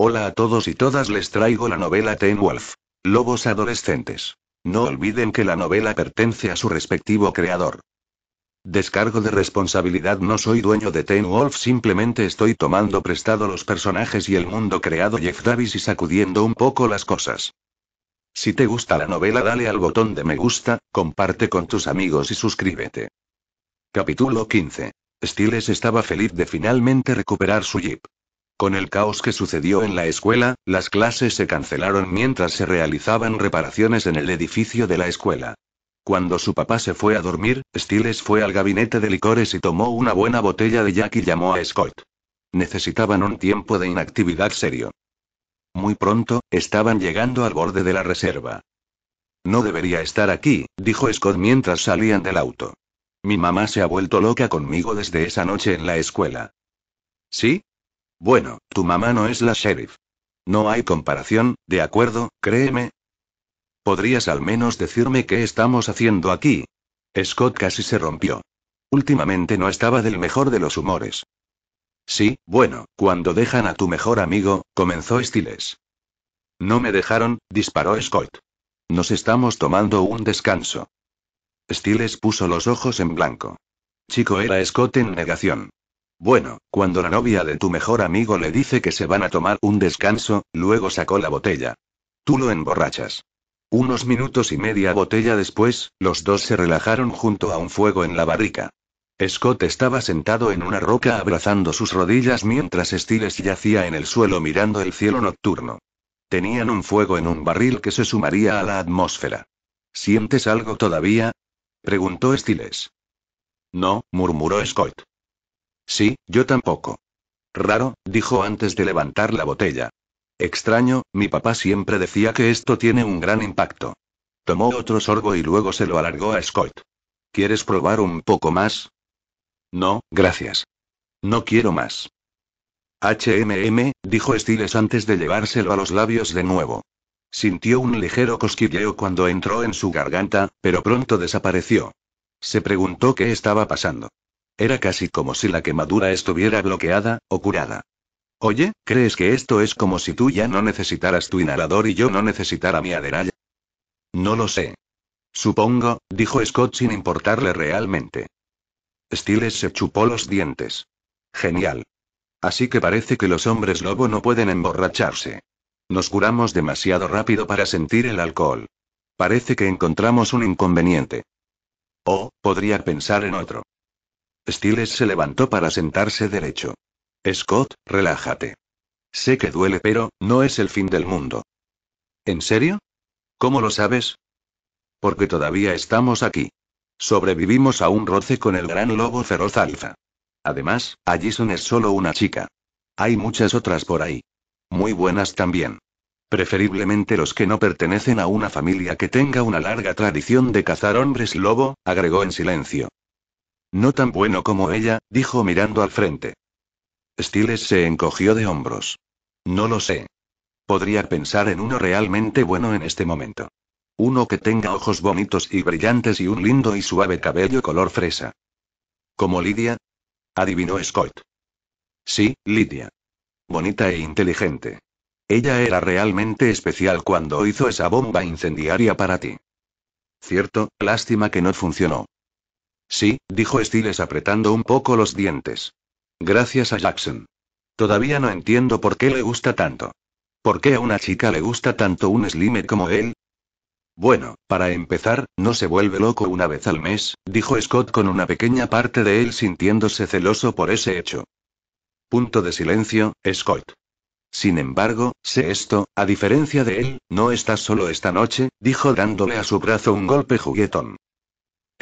Hola a todos y todas les traigo la novela ten Wolf. Lobos adolescentes. No olviden que la novela pertenece a su respectivo creador. Descargo de responsabilidad no soy dueño de ten Wolf, simplemente estoy tomando prestado los personajes y el mundo creado Jeff Davis y sacudiendo un poco las cosas. Si te gusta la novela dale al botón de me gusta, comparte con tus amigos y suscríbete. Capítulo 15. Stiles estaba feliz de finalmente recuperar su jeep. Con el caos que sucedió en la escuela, las clases se cancelaron mientras se realizaban reparaciones en el edificio de la escuela. Cuando su papá se fue a dormir, Stiles fue al gabinete de licores y tomó una buena botella de Jack y llamó a Scott. Necesitaban un tiempo de inactividad serio. Muy pronto, estaban llegando al borde de la reserva. No debería estar aquí, dijo Scott mientras salían del auto. Mi mamá se ha vuelto loca conmigo desde esa noche en la escuela. ¿Sí? Bueno, tu mamá no es la sheriff. No hay comparación, ¿de acuerdo? Créeme. ¿Podrías al menos decirme qué estamos haciendo aquí? Scott casi se rompió. Últimamente no estaba del mejor de los humores. Sí, bueno, cuando dejan a tu mejor amigo, comenzó Stiles. No me dejaron, disparó Scott. Nos estamos tomando un descanso. Stiles puso los ojos en blanco. Chico era Scott en negación. Bueno, cuando la novia de tu mejor amigo le dice que se van a tomar un descanso, luego sacó la botella. Tú lo emborrachas. Unos minutos y media botella después, los dos se relajaron junto a un fuego en la barrica. Scott estaba sentado en una roca abrazando sus rodillas mientras Stiles yacía en el suelo mirando el cielo nocturno. Tenían un fuego en un barril que se sumaría a la atmósfera. ¿Sientes algo todavía? preguntó Stiles. No, murmuró Scott. Sí, yo tampoco. Raro, dijo antes de levantar la botella. Extraño, mi papá siempre decía que esto tiene un gran impacto. Tomó otro sorbo y luego se lo alargó a Scott. ¿Quieres probar un poco más? No, gracias. No quiero más. HMM, dijo Stiles antes de llevárselo a los labios de nuevo. Sintió un ligero cosquilleo cuando entró en su garganta, pero pronto desapareció. Se preguntó qué estaba pasando. Era casi como si la quemadura estuviera bloqueada, o curada. Oye, ¿crees que esto es como si tú ya no necesitaras tu inhalador y yo no necesitara mi adrenal. No lo sé. Supongo, dijo Scott sin importarle realmente. Stiles se chupó los dientes. Genial. Así que parece que los hombres lobo no pueden emborracharse. Nos curamos demasiado rápido para sentir el alcohol. Parece que encontramos un inconveniente. O, podría pensar en otro. Stiles se levantó para sentarse derecho. Scott, relájate. Sé que duele, pero, no es el fin del mundo. ¿En serio? ¿Cómo lo sabes? Porque todavía estamos aquí. Sobrevivimos a un roce con el gran lobo feroz alfa. Además, Allison es solo una chica. Hay muchas otras por ahí. Muy buenas también. Preferiblemente los que no pertenecen a una familia que tenga una larga tradición de cazar hombres lobo, agregó en silencio. No tan bueno como ella, dijo mirando al frente. Stiles se encogió de hombros. No lo sé. Podría pensar en uno realmente bueno en este momento. Uno que tenga ojos bonitos y brillantes y un lindo y suave cabello color fresa. ¿Como Lidia? Adivinó Scott. Sí, Lidia. Bonita e inteligente. Ella era realmente especial cuando hizo esa bomba incendiaria para ti. Cierto, lástima que no funcionó. Sí, dijo Stiles apretando un poco los dientes. Gracias a Jackson. Todavía no entiendo por qué le gusta tanto. ¿Por qué a una chica le gusta tanto un slime como él? Bueno, para empezar, no se vuelve loco una vez al mes, dijo Scott con una pequeña parte de él sintiéndose celoso por ese hecho. Punto de silencio, Scott. Sin embargo, sé esto, a diferencia de él, no estás solo esta noche, dijo dándole a su brazo un golpe juguetón.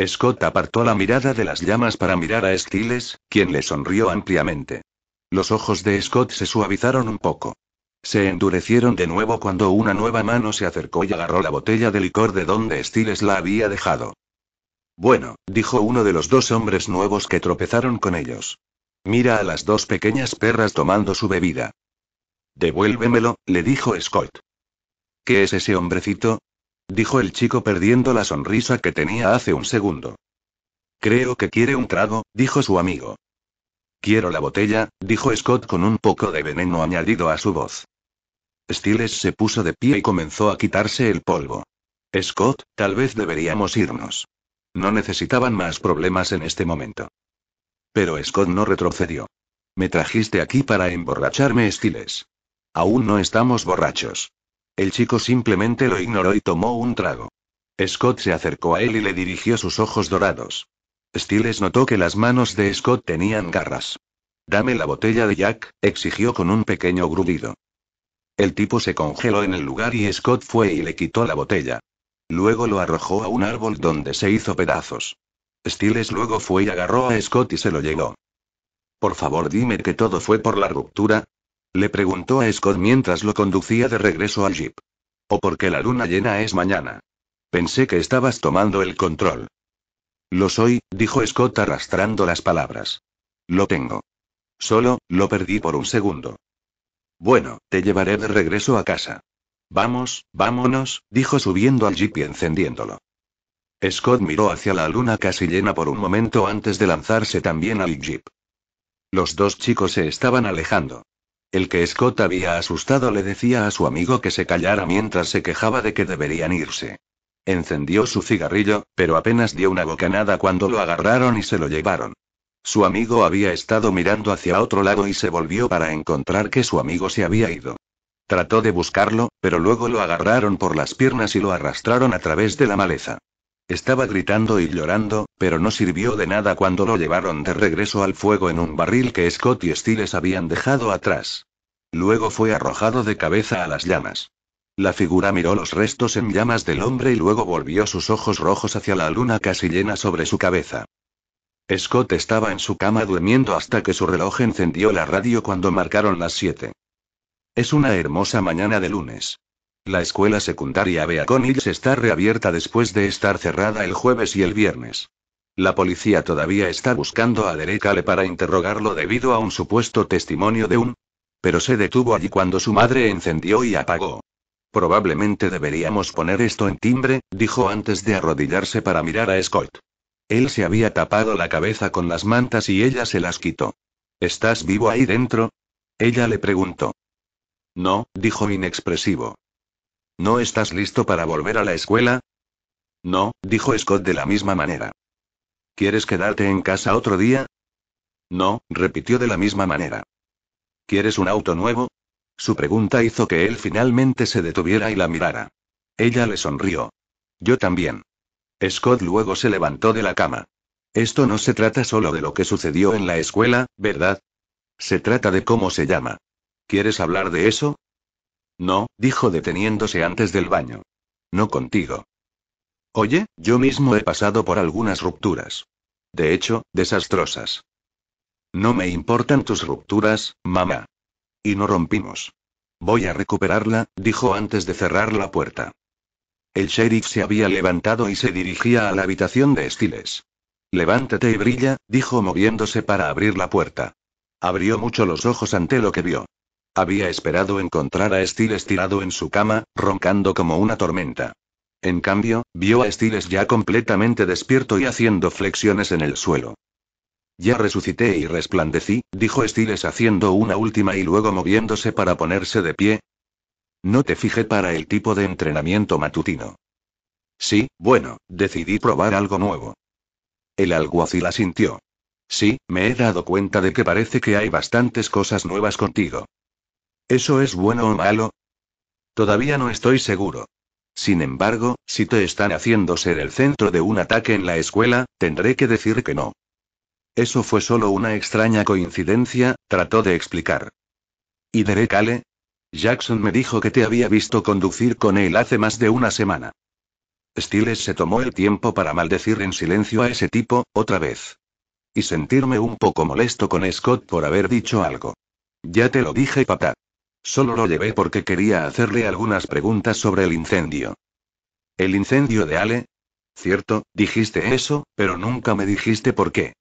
Scott apartó la mirada de las llamas para mirar a Stiles, quien le sonrió ampliamente. Los ojos de Scott se suavizaron un poco. Se endurecieron de nuevo cuando una nueva mano se acercó y agarró la botella de licor de donde Stiles la había dejado. Bueno, dijo uno de los dos hombres nuevos que tropezaron con ellos. Mira a las dos pequeñas perras tomando su bebida. Devuélvemelo, le dijo Scott. ¿Qué es ese hombrecito? dijo el chico perdiendo la sonrisa que tenía hace un segundo. Creo que quiere un trago, dijo su amigo. Quiero la botella, dijo Scott con un poco de veneno añadido a su voz. Stiles se puso de pie y comenzó a quitarse el polvo. Scott, tal vez deberíamos irnos. No necesitaban más problemas en este momento. Pero Scott no retrocedió. Me trajiste aquí para emborracharme, Stiles. Aún no estamos borrachos. El chico simplemente lo ignoró y tomó un trago. Scott se acercó a él y le dirigió sus ojos dorados. Stiles notó que las manos de Scott tenían garras. Dame la botella de Jack, exigió con un pequeño grudido. El tipo se congeló en el lugar y Scott fue y le quitó la botella. Luego lo arrojó a un árbol donde se hizo pedazos. Stiles luego fue y agarró a Scott y se lo llevó. Por favor, dime que todo fue por la ruptura, le preguntó a Scott mientras lo conducía de regreso al jeep. O porque la luna llena es mañana. Pensé que estabas tomando el control. Lo soy, dijo Scott arrastrando las palabras. Lo tengo. Solo, lo perdí por un segundo. Bueno, te llevaré de regreso a casa. Vamos, vámonos, dijo subiendo al jeep y encendiéndolo. Scott miró hacia la luna casi llena por un momento antes de lanzarse también al jeep. Los dos chicos se estaban alejando. El que Scott había asustado le decía a su amigo que se callara mientras se quejaba de que deberían irse. Encendió su cigarrillo, pero apenas dio una bocanada cuando lo agarraron y se lo llevaron. Su amigo había estado mirando hacia otro lado y se volvió para encontrar que su amigo se había ido. Trató de buscarlo, pero luego lo agarraron por las piernas y lo arrastraron a través de la maleza. Estaba gritando y llorando, pero no sirvió de nada cuando lo llevaron de regreso al fuego en un barril que Scott y Stiles habían dejado atrás. Luego fue arrojado de cabeza a las llamas. La figura miró los restos en llamas del hombre y luego volvió sus ojos rojos hacia la luna casi llena sobre su cabeza. Scott estaba en su cama durmiendo hasta que su reloj encendió la radio cuando marcaron las siete. Es una hermosa mañana de lunes. La escuela secundaria Beacon Hills está reabierta después de estar cerrada el jueves y el viernes. La policía todavía está buscando a Derek Ale para interrogarlo debido a un supuesto testimonio de un... Pero se detuvo allí cuando su madre encendió y apagó. Probablemente deberíamos poner esto en timbre, dijo antes de arrodillarse para mirar a Scott. Él se había tapado la cabeza con las mantas y ella se las quitó. ¿Estás vivo ahí dentro? Ella le preguntó. No, dijo inexpresivo. ¿No estás listo para volver a la escuela? No, dijo Scott de la misma manera. ¿Quieres quedarte en casa otro día? No, repitió de la misma manera. ¿Quieres un auto nuevo? Su pregunta hizo que él finalmente se detuviera y la mirara. Ella le sonrió. Yo también. Scott luego se levantó de la cama. Esto no se trata solo de lo que sucedió en la escuela, ¿verdad? Se trata de cómo se llama. ¿Quieres hablar de eso? No, dijo deteniéndose antes del baño. No contigo. Oye, yo mismo he pasado por algunas rupturas. De hecho, desastrosas. No me importan tus rupturas, mamá. Y no rompimos. Voy a recuperarla, dijo antes de cerrar la puerta. El sheriff se había levantado y se dirigía a la habitación de estiles. Levántate y brilla, dijo moviéndose para abrir la puerta. Abrió mucho los ojos ante lo que vio. Había esperado encontrar a Stiles tirado en su cama, roncando como una tormenta. En cambio, vio a Stiles ya completamente despierto y haciendo flexiones en el suelo. Ya resucité y resplandecí, dijo Stiles haciendo una última y luego moviéndose para ponerse de pie. No te fijé para el tipo de entrenamiento matutino. Sí, bueno, decidí probar algo nuevo. El alguacil asintió. Sí, me he dado cuenta de que parece que hay bastantes cosas nuevas contigo. ¿Eso es bueno o malo? Todavía no estoy seguro. Sin embargo, si te están haciendo ser el centro de un ataque en la escuela, tendré que decir que no. Eso fue solo una extraña coincidencia, trató de explicar. ¿Y Derek Jackson me dijo que te había visto conducir con él hace más de una semana. Stiles se tomó el tiempo para maldecir en silencio a ese tipo, otra vez. Y sentirme un poco molesto con Scott por haber dicho algo. Ya te lo dije, papá. Solo lo llevé porque quería hacerle algunas preguntas sobre el incendio. ¿El incendio de Ale? Cierto, dijiste eso, pero nunca me dijiste por qué.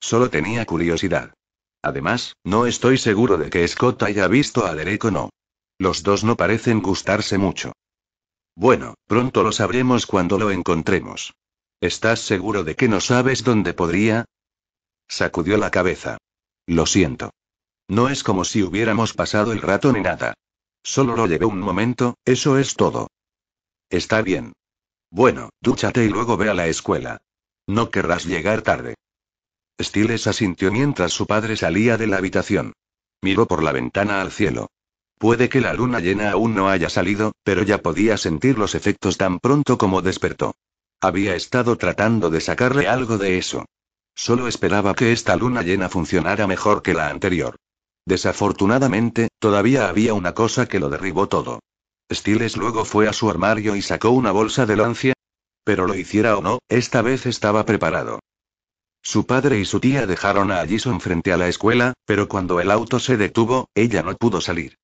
Solo tenía curiosidad. Además, no estoy seguro de que Scott haya visto a Derek o no. Los dos no parecen gustarse mucho. Bueno, pronto lo sabremos cuando lo encontremos. ¿Estás seguro de que no sabes dónde podría? Sacudió la cabeza. Lo siento. No es como si hubiéramos pasado el rato ni nada. Solo lo llevé un momento, eso es todo. Está bien. Bueno, dúchate y luego ve a la escuela. No querrás llegar tarde. Stiles asintió mientras su padre salía de la habitación. Miró por la ventana al cielo. Puede que la luna llena aún no haya salido, pero ya podía sentir los efectos tan pronto como despertó. Había estado tratando de sacarle algo de eso. Solo esperaba que esta luna llena funcionara mejor que la anterior. Desafortunadamente, todavía había una cosa que lo derribó todo. Stiles luego fue a su armario y sacó una bolsa de lancia. Pero lo hiciera o no, esta vez estaba preparado. Su padre y su tía dejaron a Allison frente a la escuela, pero cuando el auto se detuvo, ella no pudo salir.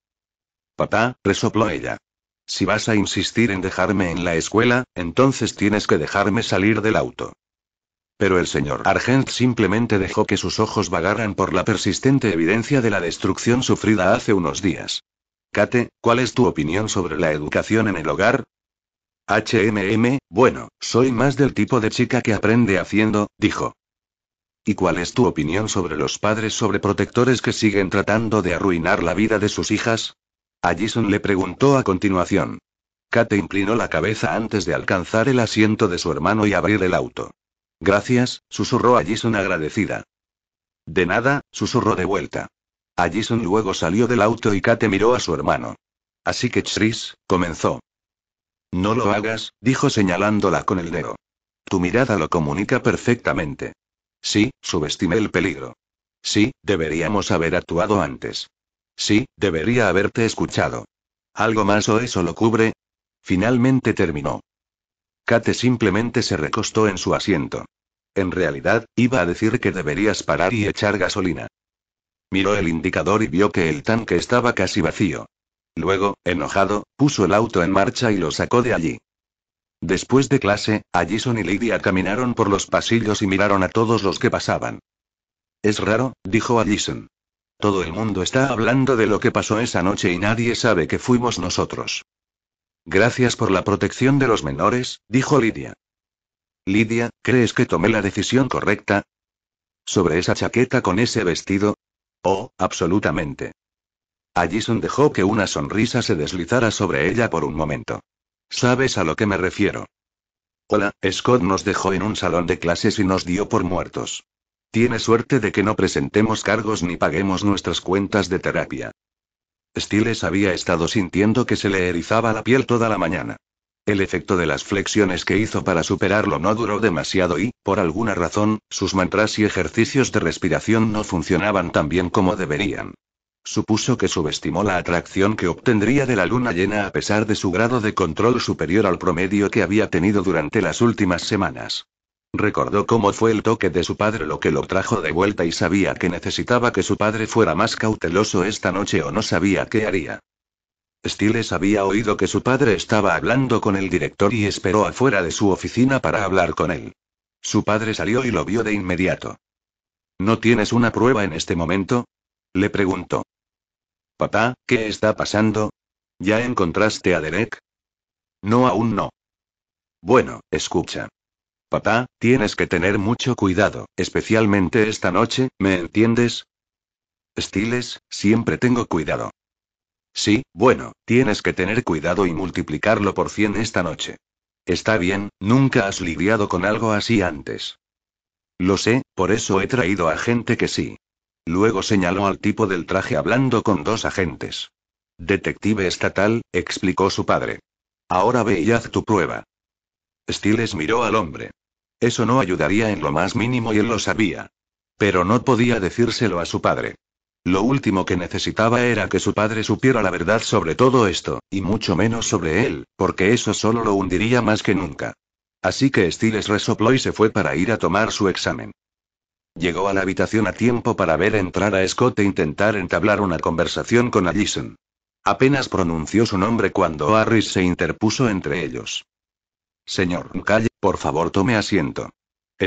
Papá, resopló ella. Si vas a insistir en dejarme en la escuela, entonces tienes que dejarme salir del auto. Pero el señor Argent simplemente dejó que sus ojos vagaran por la persistente evidencia de la destrucción sufrida hace unos días. Kate, ¿cuál es tu opinión sobre la educación en el hogar? HMM, bueno, soy más del tipo de chica que aprende haciendo, dijo. ¿Y cuál es tu opinión sobre los padres sobreprotectores que siguen tratando de arruinar la vida de sus hijas? Allison le preguntó a continuación. Kate inclinó la cabeza antes de alcanzar el asiento de su hermano y abrir el auto. Gracias, susurró Allison agradecida. De nada, susurró de vuelta. Allison luego salió del auto y Kate miró a su hermano. Así que Chris, comenzó. No lo hagas, dijo señalándola con el dedo. Tu mirada lo comunica perfectamente. Sí, subestimé el peligro. Sí, deberíamos haber actuado antes. Sí, debería haberte escuchado. ¿Algo más o eso lo cubre? Finalmente terminó. Kate simplemente se recostó en su asiento. En realidad, iba a decir que deberías parar y echar gasolina. Miró el indicador y vio que el tanque estaba casi vacío. Luego, enojado, puso el auto en marcha y lo sacó de allí. Después de clase, Allison y Lydia caminaron por los pasillos y miraron a todos los que pasaban. Es raro, dijo Allison. Todo el mundo está hablando de lo que pasó esa noche y nadie sabe que fuimos nosotros. Gracias por la protección de los menores, dijo Lidia. Lidia, ¿crees que tomé la decisión correcta? ¿Sobre esa chaqueta con ese vestido? Oh, absolutamente. Allison dejó que una sonrisa se deslizara sobre ella por un momento. ¿Sabes a lo que me refiero? Hola, Scott nos dejó en un salón de clases y nos dio por muertos. Tiene suerte de que no presentemos cargos ni paguemos nuestras cuentas de terapia. Stiles había estado sintiendo que se le erizaba la piel toda la mañana. El efecto de las flexiones que hizo para superarlo no duró demasiado y, por alguna razón, sus mantras y ejercicios de respiración no funcionaban tan bien como deberían. Supuso que subestimó la atracción que obtendría de la luna llena a pesar de su grado de control superior al promedio que había tenido durante las últimas semanas. Recordó cómo fue el toque de su padre lo que lo trajo de vuelta y sabía que necesitaba que su padre fuera más cauteloso esta noche o no sabía qué haría. Stiles había oído que su padre estaba hablando con el director y esperó afuera de su oficina para hablar con él. Su padre salió y lo vio de inmediato. ¿No tienes una prueba en este momento? le preguntó. Papá, ¿qué está pasando? ¿Ya encontraste a Derek? No, aún no. Bueno, escucha. Papá, tienes que tener mucho cuidado, especialmente esta noche, ¿me entiendes? Stiles, siempre tengo cuidado. Sí, bueno, tienes que tener cuidado y multiplicarlo por 100 esta noche. Está bien, nunca has lidiado con algo así antes. Lo sé, por eso he traído a gente que sí. Luego señaló al tipo del traje hablando con dos agentes. Detective estatal, explicó su padre. Ahora ve y haz tu prueba. Stiles miró al hombre. Eso no ayudaría en lo más mínimo y él lo sabía. Pero no podía decírselo a su padre. Lo último que necesitaba era que su padre supiera la verdad sobre todo esto, y mucho menos sobre él, porque eso solo lo hundiría más que nunca. Así que Stiles resopló y se fue para ir a tomar su examen. Llegó a la habitación a tiempo para ver entrar a Scott e intentar entablar una conversación con Allison. Apenas pronunció su nombre cuando Harris se interpuso entre ellos. Señor Calle, por favor tome asiento.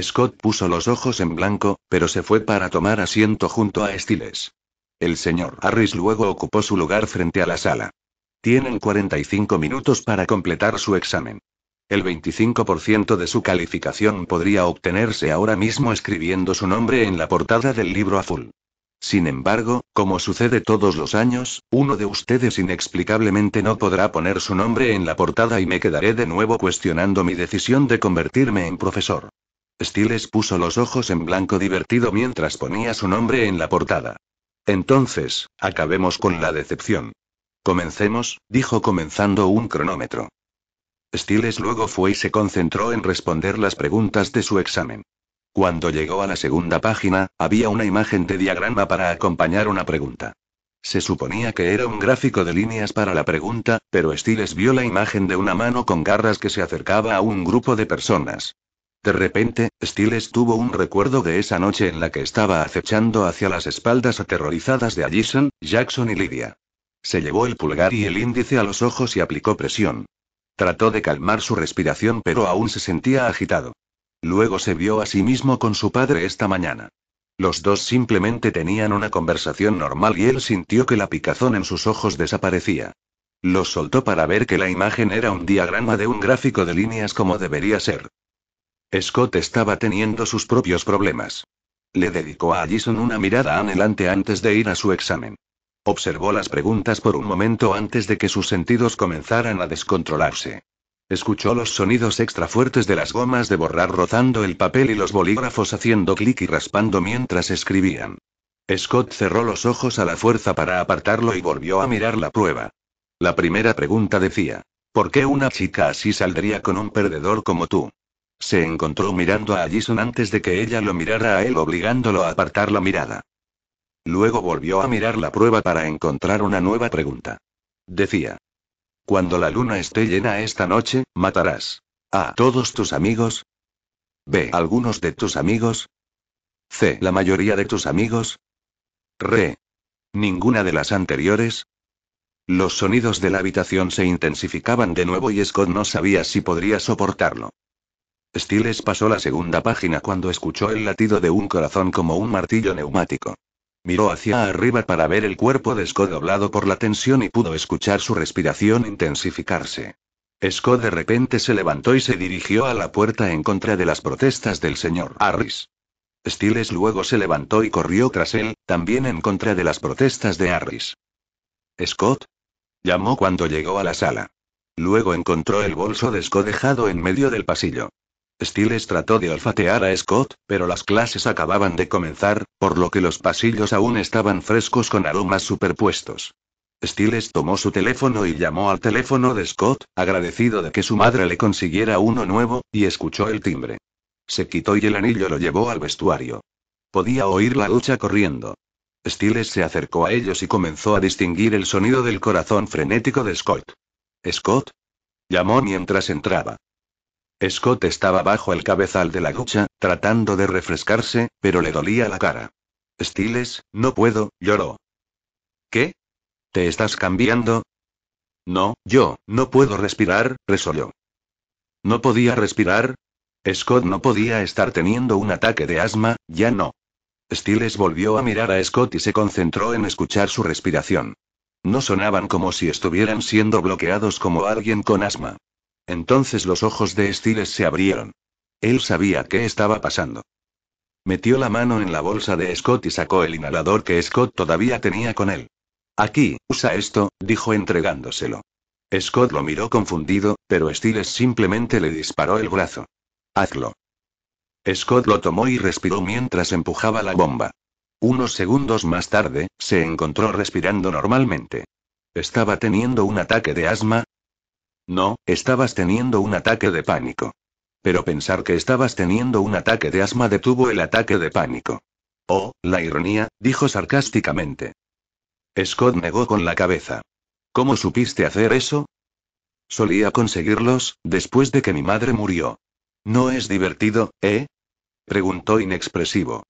Scott puso los ojos en blanco, pero se fue para tomar asiento junto a Stiles. El señor Harris luego ocupó su lugar frente a la sala. Tienen 45 minutos para completar su examen. El 25% de su calificación podría obtenerse ahora mismo escribiendo su nombre en la portada del libro azul. Sin embargo, como sucede todos los años, uno de ustedes inexplicablemente no podrá poner su nombre en la portada y me quedaré de nuevo cuestionando mi decisión de convertirme en profesor. Stiles puso los ojos en blanco divertido mientras ponía su nombre en la portada. Entonces, acabemos con la decepción. Comencemos, dijo comenzando un cronómetro. Stiles luego fue y se concentró en responder las preguntas de su examen. Cuando llegó a la segunda página, había una imagen de diagrama para acompañar una pregunta. Se suponía que era un gráfico de líneas para la pregunta, pero Stiles vio la imagen de una mano con garras que se acercaba a un grupo de personas. De repente, Stiles tuvo un recuerdo de esa noche en la que estaba acechando hacia las espaldas aterrorizadas de Allison, Jackson y Lydia. Se llevó el pulgar y el índice a los ojos y aplicó presión. Trató de calmar su respiración pero aún se sentía agitado. Luego se vio a sí mismo con su padre esta mañana. Los dos simplemente tenían una conversación normal y él sintió que la picazón en sus ojos desaparecía. Los soltó para ver que la imagen era un diagrama de un gráfico de líneas como debería ser. Scott estaba teniendo sus propios problemas. Le dedicó a Allison una mirada anhelante antes de ir a su examen. Observó las preguntas por un momento antes de que sus sentidos comenzaran a descontrolarse. Escuchó los sonidos extra fuertes de las gomas de borrar rozando el papel y los bolígrafos haciendo clic y raspando mientras escribían. Scott cerró los ojos a la fuerza para apartarlo y volvió a mirar la prueba. La primera pregunta decía, ¿por qué una chica así saldría con un perdedor como tú? Se encontró mirando a Allison antes de que ella lo mirara a él obligándolo a apartar la mirada. Luego volvió a mirar la prueba para encontrar una nueva pregunta. Decía, cuando la luna esté llena esta noche, matarás. A todos tus amigos. B. Algunos de tus amigos. C. La mayoría de tus amigos. Re. Ninguna de las anteriores. Los sonidos de la habitación se intensificaban de nuevo y Scott no sabía si podría soportarlo. Stiles pasó la segunda página cuando escuchó el latido de un corazón como un martillo neumático. Miró hacia arriba para ver el cuerpo de Scott doblado por la tensión y pudo escuchar su respiración intensificarse. Scott de repente se levantó y se dirigió a la puerta en contra de las protestas del señor Harris. Stiles luego se levantó y corrió tras él, también en contra de las protestas de Harris. Scott llamó cuando llegó a la sala. Luego encontró el bolso de Scott dejado en medio del pasillo. Stiles trató de olfatear a Scott, pero las clases acababan de comenzar, por lo que los pasillos aún estaban frescos con aromas superpuestos. Stiles tomó su teléfono y llamó al teléfono de Scott, agradecido de que su madre le consiguiera uno nuevo, y escuchó el timbre. Se quitó y el anillo lo llevó al vestuario. Podía oír la lucha corriendo. Stiles se acercó a ellos y comenzó a distinguir el sonido del corazón frenético de Scott. ¿Scott? Llamó mientras entraba. Scott estaba bajo el cabezal de la ducha, tratando de refrescarse, pero le dolía la cara. Stiles, no puedo, lloró. ¿Qué? ¿Te estás cambiando? No, yo, no puedo respirar, resolvió. ¿No podía respirar? Scott no podía estar teniendo un ataque de asma, ya no. Stiles volvió a mirar a Scott y se concentró en escuchar su respiración. No sonaban como si estuvieran siendo bloqueados como alguien con asma. Entonces los ojos de Stiles se abrieron. Él sabía qué estaba pasando. Metió la mano en la bolsa de Scott y sacó el inhalador que Scott todavía tenía con él. Aquí, usa esto, dijo entregándoselo. Scott lo miró confundido, pero Stiles simplemente le disparó el brazo. Hazlo. Scott lo tomó y respiró mientras empujaba la bomba. Unos segundos más tarde, se encontró respirando normalmente. Estaba teniendo un ataque de asma, no, estabas teniendo un ataque de pánico. Pero pensar que estabas teniendo un ataque de asma detuvo el ataque de pánico. Oh, la ironía, dijo sarcásticamente. Scott negó con la cabeza. ¿Cómo supiste hacer eso? Solía conseguirlos, después de que mi madre murió. ¿No es divertido, eh? preguntó inexpresivo.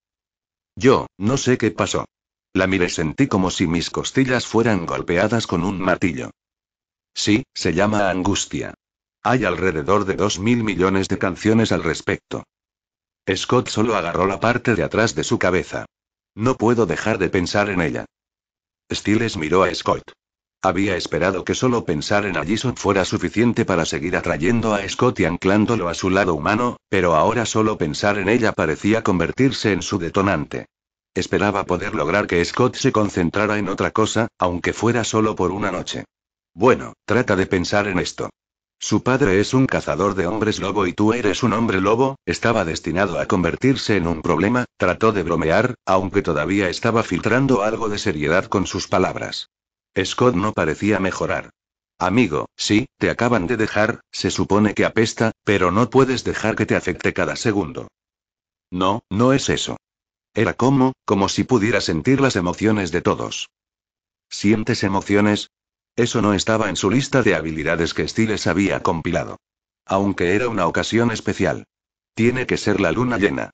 Yo, no sé qué pasó. La miré sentí como si mis costillas fueran golpeadas con un martillo. Sí, se llama Angustia. Hay alrededor de 2.000 millones de canciones al respecto. Scott solo agarró la parte de atrás de su cabeza. No puedo dejar de pensar en ella. Stiles miró a Scott. Había esperado que solo pensar en Allison fuera suficiente para seguir atrayendo a Scott y anclándolo a su lado humano, pero ahora solo pensar en ella parecía convertirse en su detonante. Esperaba poder lograr que Scott se concentrara en otra cosa, aunque fuera solo por una noche. Bueno, trata de pensar en esto. Su padre es un cazador de hombres lobo y tú eres un hombre lobo, estaba destinado a convertirse en un problema, trató de bromear, aunque todavía estaba filtrando algo de seriedad con sus palabras. Scott no parecía mejorar. Amigo, sí, te acaban de dejar, se supone que apesta, pero no puedes dejar que te afecte cada segundo. No, no es eso. Era como, como si pudiera sentir las emociones de todos. ¿Sientes emociones? Eso no estaba en su lista de habilidades que Stiles había compilado. Aunque era una ocasión especial. Tiene que ser la luna llena.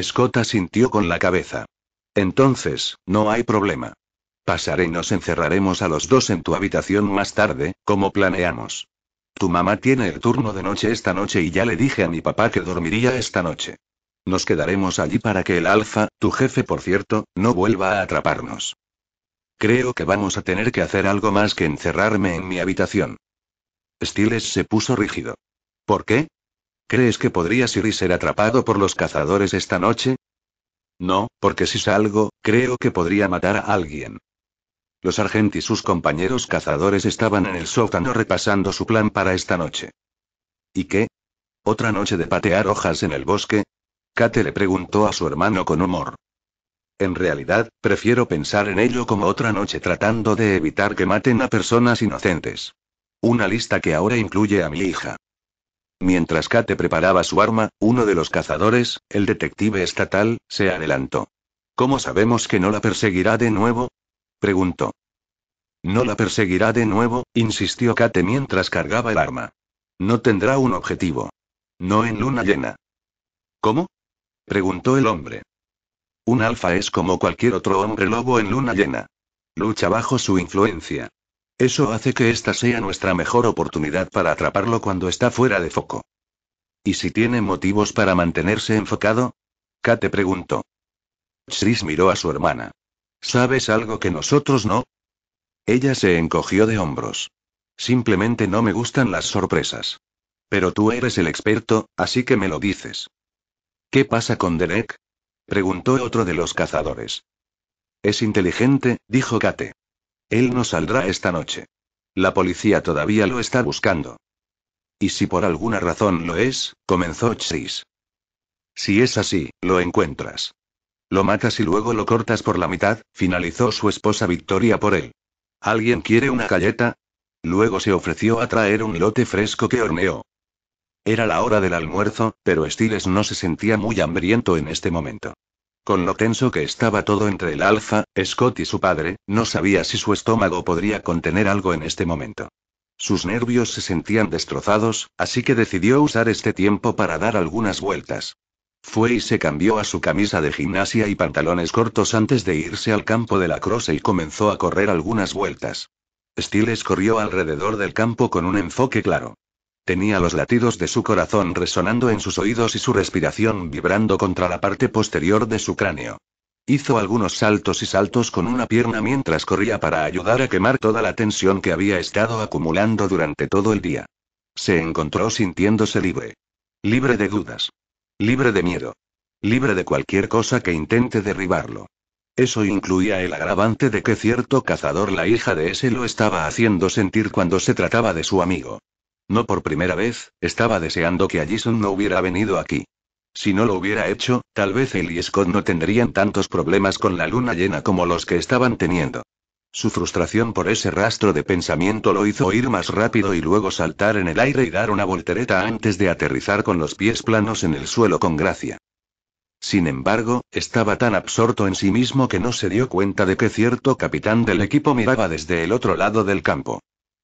Scott sintió con la cabeza. Entonces, no hay problema. Pasaré y nos encerraremos a los dos en tu habitación más tarde, como planeamos. Tu mamá tiene el turno de noche esta noche y ya le dije a mi papá que dormiría esta noche. Nos quedaremos allí para que el alfa, tu jefe por cierto, no vuelva a atraparnos. Creo que vamos a tener que hacer algo más que encerrarme en mi habitación. Stiles se puso rígido. ¿Por qué? ¿Crees que podrías ir y ser atrapado por los cazadores esta noche? No, porque si salgo, creo que podría matar a alguien. Los Argent y sus compañeros cazadores estaban en el sótano repasando su plan para esta noche. ¿Y qué? ¿Otra noche de patear hojas en el bosque? Kate le preguntó a su hermano con humor. En realidad, prefiero pensar en ello como otra noche tratando de evitar que maten a personas inocentes. Una lista que ahora incluye a mi hija. Mientras Kate preparaba su arma, uno de los cazadores, el detective estatal, se adelantó. ¿Cómo sabemos que no la perseguirá de nuevo? preguntó. No la perseguirá de nuevo, insistió Kate mientras cargaba el arma. No tendrá un objetivo. No en luna llena. ¿Cómo? preguntó el hombre. Un alfa es como cualquier otro hombre lobo en luna llena. Lucha bajo su influencia. Eso hace que esta sea nuestra mejor oportunidad para atraparlo cuando está fuera de foco. ¿Y si tiene motivos para mantenerse enfocado? Kate preguntó. Chris miró a su hermana. ¿Sabes algo que nosotros no? Ella se encogió de hombros. Simplemente no me gustan las sorpresas. Pero tú eres el experto, así que me lo dices. ¿Qué pasa con Derek? Preguntó otro de los cazadores. Es inteligente, dijo Kate. Él no saldrá esta noche. La policía todavía lo está buscando. Y si por alguna razón lo es, comenzó Chase. Si es así, lo encuentras. Lo matas y luego lo cortas por la mitad, finalizó su esposa Victoria por él. ¿Alguien quiere una galleta? Luego se ofreció a traer un lote fresco que horneó. Era la hora del almuerzo, pero Stiles no se sentía muy hambriento en este momento. Con lo tenso que estaba todo entre el alfa, Scott y su padre, no sabía si su estómago podría contener algo en este momento. Sus nervios se sentían destrozados, así que decidió usar este tiempo para dar algunas vueltas. Fue y se cambió a su camisa de gimnasia y pantalones cortos antes de irse al campo de la cross y comenzó a correr algunas vueltas. Stiles corrió alrededor del campo con un enfoque claro. Tenía los latidos de su corazón resonando en sus oídos y su respiración vibrando contra la parte posterior de su cráneo. Hizo algunos saltos y saltos con una pierna mientras corría para ayudar a quemar toda la tensión que había estado acumulando durante todo el día. Se encontró sintiéndose libre. Libre de dudas. Libre de miedo. Libre de cualquier cosa que intente derribarlo. Eso incluía el agravante de que cierto cazador la hija de ese lo estaba haciendo sentir cuando se trataba de su amigo. No por primera vez, estaba deseando que Allison no hubiera venido aquí. Si no lo hubiera hecho, tal vez él y Scott no tendrían tantos problemas con la luna llena como los que estaban teniendo. Su frustración por ese rastro de pensamiento lo hizo ir más rápido y luego saltar en el aire y dar una voltereta antes de aterrizar con los pies planos en el suelo con gracia. Sin embargo, estaba tan absorto en sí mismo que no se dio cuenta de que cierto capitán del equipo miraba desde el otro lado del campo.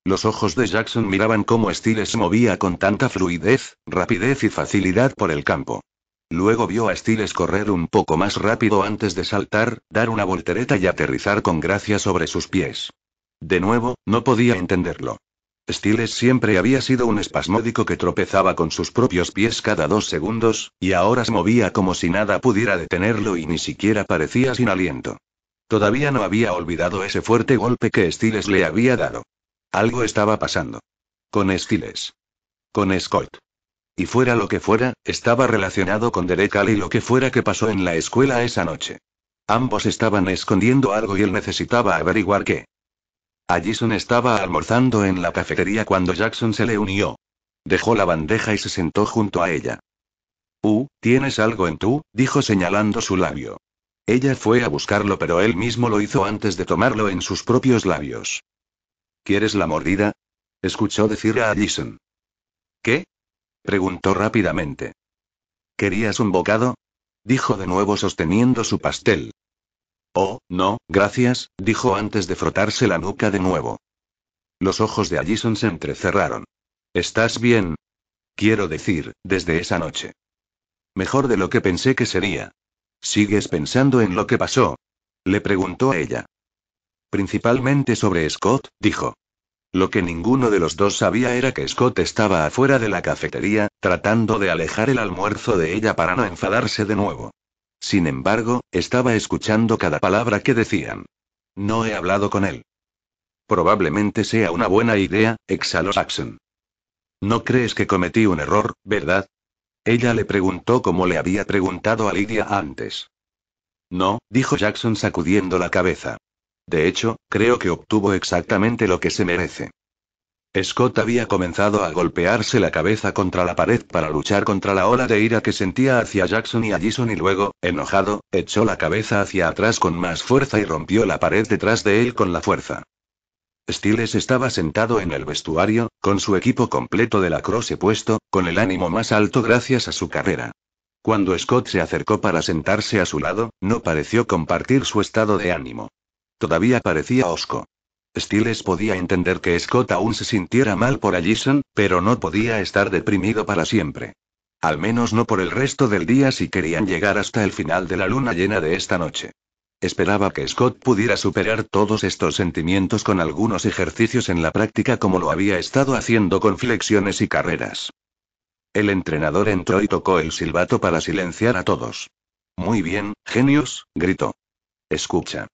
Los ojos de Jackson miraban cómo Stiles movía con tanta fluidez, rapidez y facilidad por el campo. Luego vio a Stiles correr un poco más rápido antes de saltar, dar una voltereta y aterrizar con gracia sobre sus pies. De nuevo, no podía entenderlo. Stiles siempre había sido un espasmódico que tropezaba con sus propios pies cada dos segundos, y ahora se movía como si nada pudiera detenerlo y ni siquiera parecía sin aliento. Todavía no había olvidado ese fuerte golpe que Stiles le había dado. Algo estaba pasando. Con Stiles. Con Scott. Y fuera lo que fuera, estaba relacionado con Derek y lo que fuera que pasó en la escuela esa noche. Ambos estaban escondiendo algo y él necesitaba averiguar qué. Allison estaba almorzando en la cafetería cuando Jackson se le unió. Dejó la bandeja y se sentó junto a ella. Uh, tienes algo en tú, dijo señalando su labio. Ella fue a buscarlo pero él mismo lo hizo antes de tomarlo en sus propios labios. ¿Quieres la mordida? Escuchó decir a Allison. ¿Qué? preguntó rápidamente. ¿Querías un bocado? dijo de nuevo sosteniendo su pastel. Oh, no, gracias, dijo antes de frotarse la nuca de nuevo. Los ojos de Allison se entrecerraron. ¿Estás bien? Quiero decir, desde esa noche. Mejor de lo que pensé que sería. ¿Sigues pensando en lo que pasó? Le preguntó a ella. Principalmente sobre Scott, dijo. Lo que ninguno de los dos sabía era que Scott estaba afuera de la cafetería, tratando de alejar el almuerzo de ella para no enfadarse de nuevo. Sin embargo, estaba escuchando cada palabra que decían. No he hablado con él. Probablemente sea una buena idea, exhaló Jackson. No crees que cometí un error, ¿verdad? Ella le preguntó como le había preguntado a Lidia antes. No, dijo Jackson sacudiendo la cabeza. De hecho, creo que obtuvo exactamente lo que se merece. Scott había comenzado a golpearse la cabeza contra la pared para luchar contra la ola de ira que sentía hacia Jackson y Allison y luego, enojado, echó la cabeza hacia atrás con más fuerza y rompió la pared detrás de él con la fuerza. Stiles estaba sentado en el vestuario, con su equipo completo de lacrosse puesto, con el ánimo más alto gracias a su carrera. Cuando Scott se acercó para sentarse a su lado, no pareció compartir su estado de ánimo. Todavía parecía osco. Stiles podía entender que Scott aún se sintiera mal por Allison, pero no podía estar deprimido para siempre. Al menos no por el resto del día si querían llegar hasta el final de la luna llena de esta noche. Esperaba que Scott pudiera superar todos estos sentimientos con algunos ejercicios en la práctica como lo había estado haciendo con flexiones y carreras. El entrenador entró y tocó el silbato para silenciar a todos. Muy bien, genios, gritó. Escucha.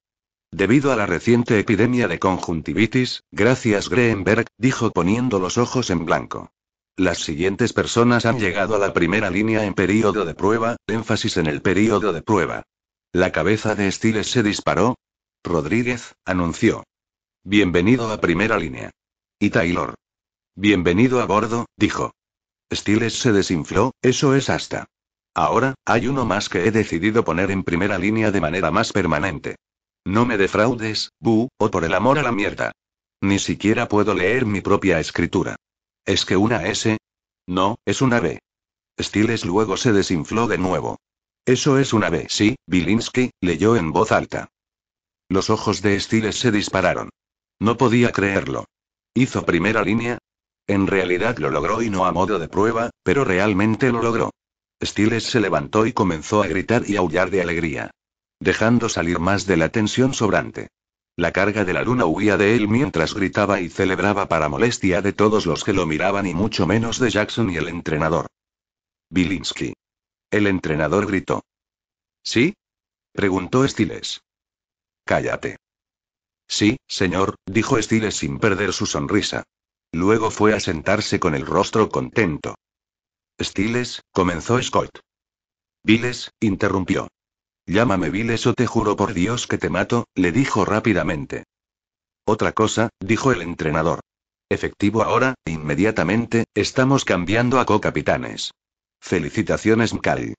Debido a la reciente epidemia de conjuntivitis, gracias Greenberg, dijo poniendo los ojos en blanco. Las siguientes personas han llegado a la primera línea en periodo de prueba, énfasis en el periodo de prueba. La cabeza de Stiles se disparó. Rodríguez, anunció. Bienvenido a primera línea. Y Taylor. Bienvenido a bordo, dijo. Stiles se desinfló, eso es hasta. Ahora, hay uno más que he decidido poner en primera línea de manera más permanente. No me defraudes, Bu, o por el amor a la mierda. Ni siquiera puedo leer mi propia escritura. ¿Es que una S? No, es una B. Stiles luego se desinfló de nuevo. Eso es una B, sí, Bilinski, leyó en voz alta. Los ojos de Stiles se dispararon. No podía creerlo. Hizo primera línea. En realidad lo logró y no a modo de prueba, pero realmente lo logró. Stiles se levantó y comenzó a gritar y aullar de alegría dejando salir más de la tensión sobrante. La carga de la luna huía de él mientras gritaba y celebraba para molestia de todos los que lo miraban y mucho menos de Jackson y el entrenador. Bilinski. El entrenador gritó. ¿Sí? preguntó Stiles. Cállate. Sí, señor, dijo Stiles sin perder su sonrisa. Luego fue a sentarse con el rostro contento. Stiles, comenzó Scott. Billes, interrumpió. Llámame Viles o te juro por Dios que te mato, le dijo rápidamente. Otra cosa, dijo el entrenador. Efectivo ahora, inmediatamente, estamos cambiando a co-capitanes. Felicitaciones Mcal.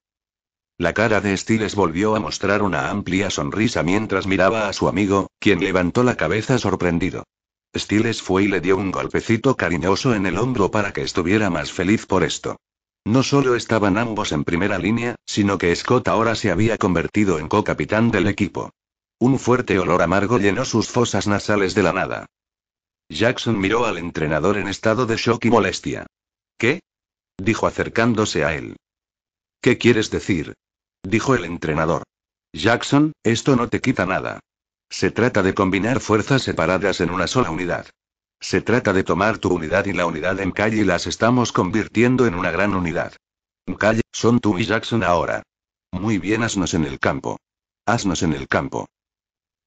La cara de Stiles volvió a mostrar una amplia sonrisa mientras miraba a su amigo, quien levantó la cabeza sorprendido. Stiles fue y le dio un golpecito cariñoso en el hombro para que estuviera más feliz por esto. No solo estaban ambos en primera línea, sino que Scott ahora se había convertido en co-capitán del equipo. Un fuerte olor amargo llenó sus fosas nasales de la nada. Jackson miró al entrenador en estado de shock y molestia. ¿Qué? dijo acercándose a él. ¿Qué quieres decir? dijo el entrenador. Jackson, esto no te quita nada. Se trata de combinar fuerzas separadas en una sola unidad. Se trata de tomar tu unidad y la unidad en calle y las estamos convirtiendo en una gran unidad. Calle, son tú y Jackson ahora. Muy bien, haznos en el campo. Haznos en el campo.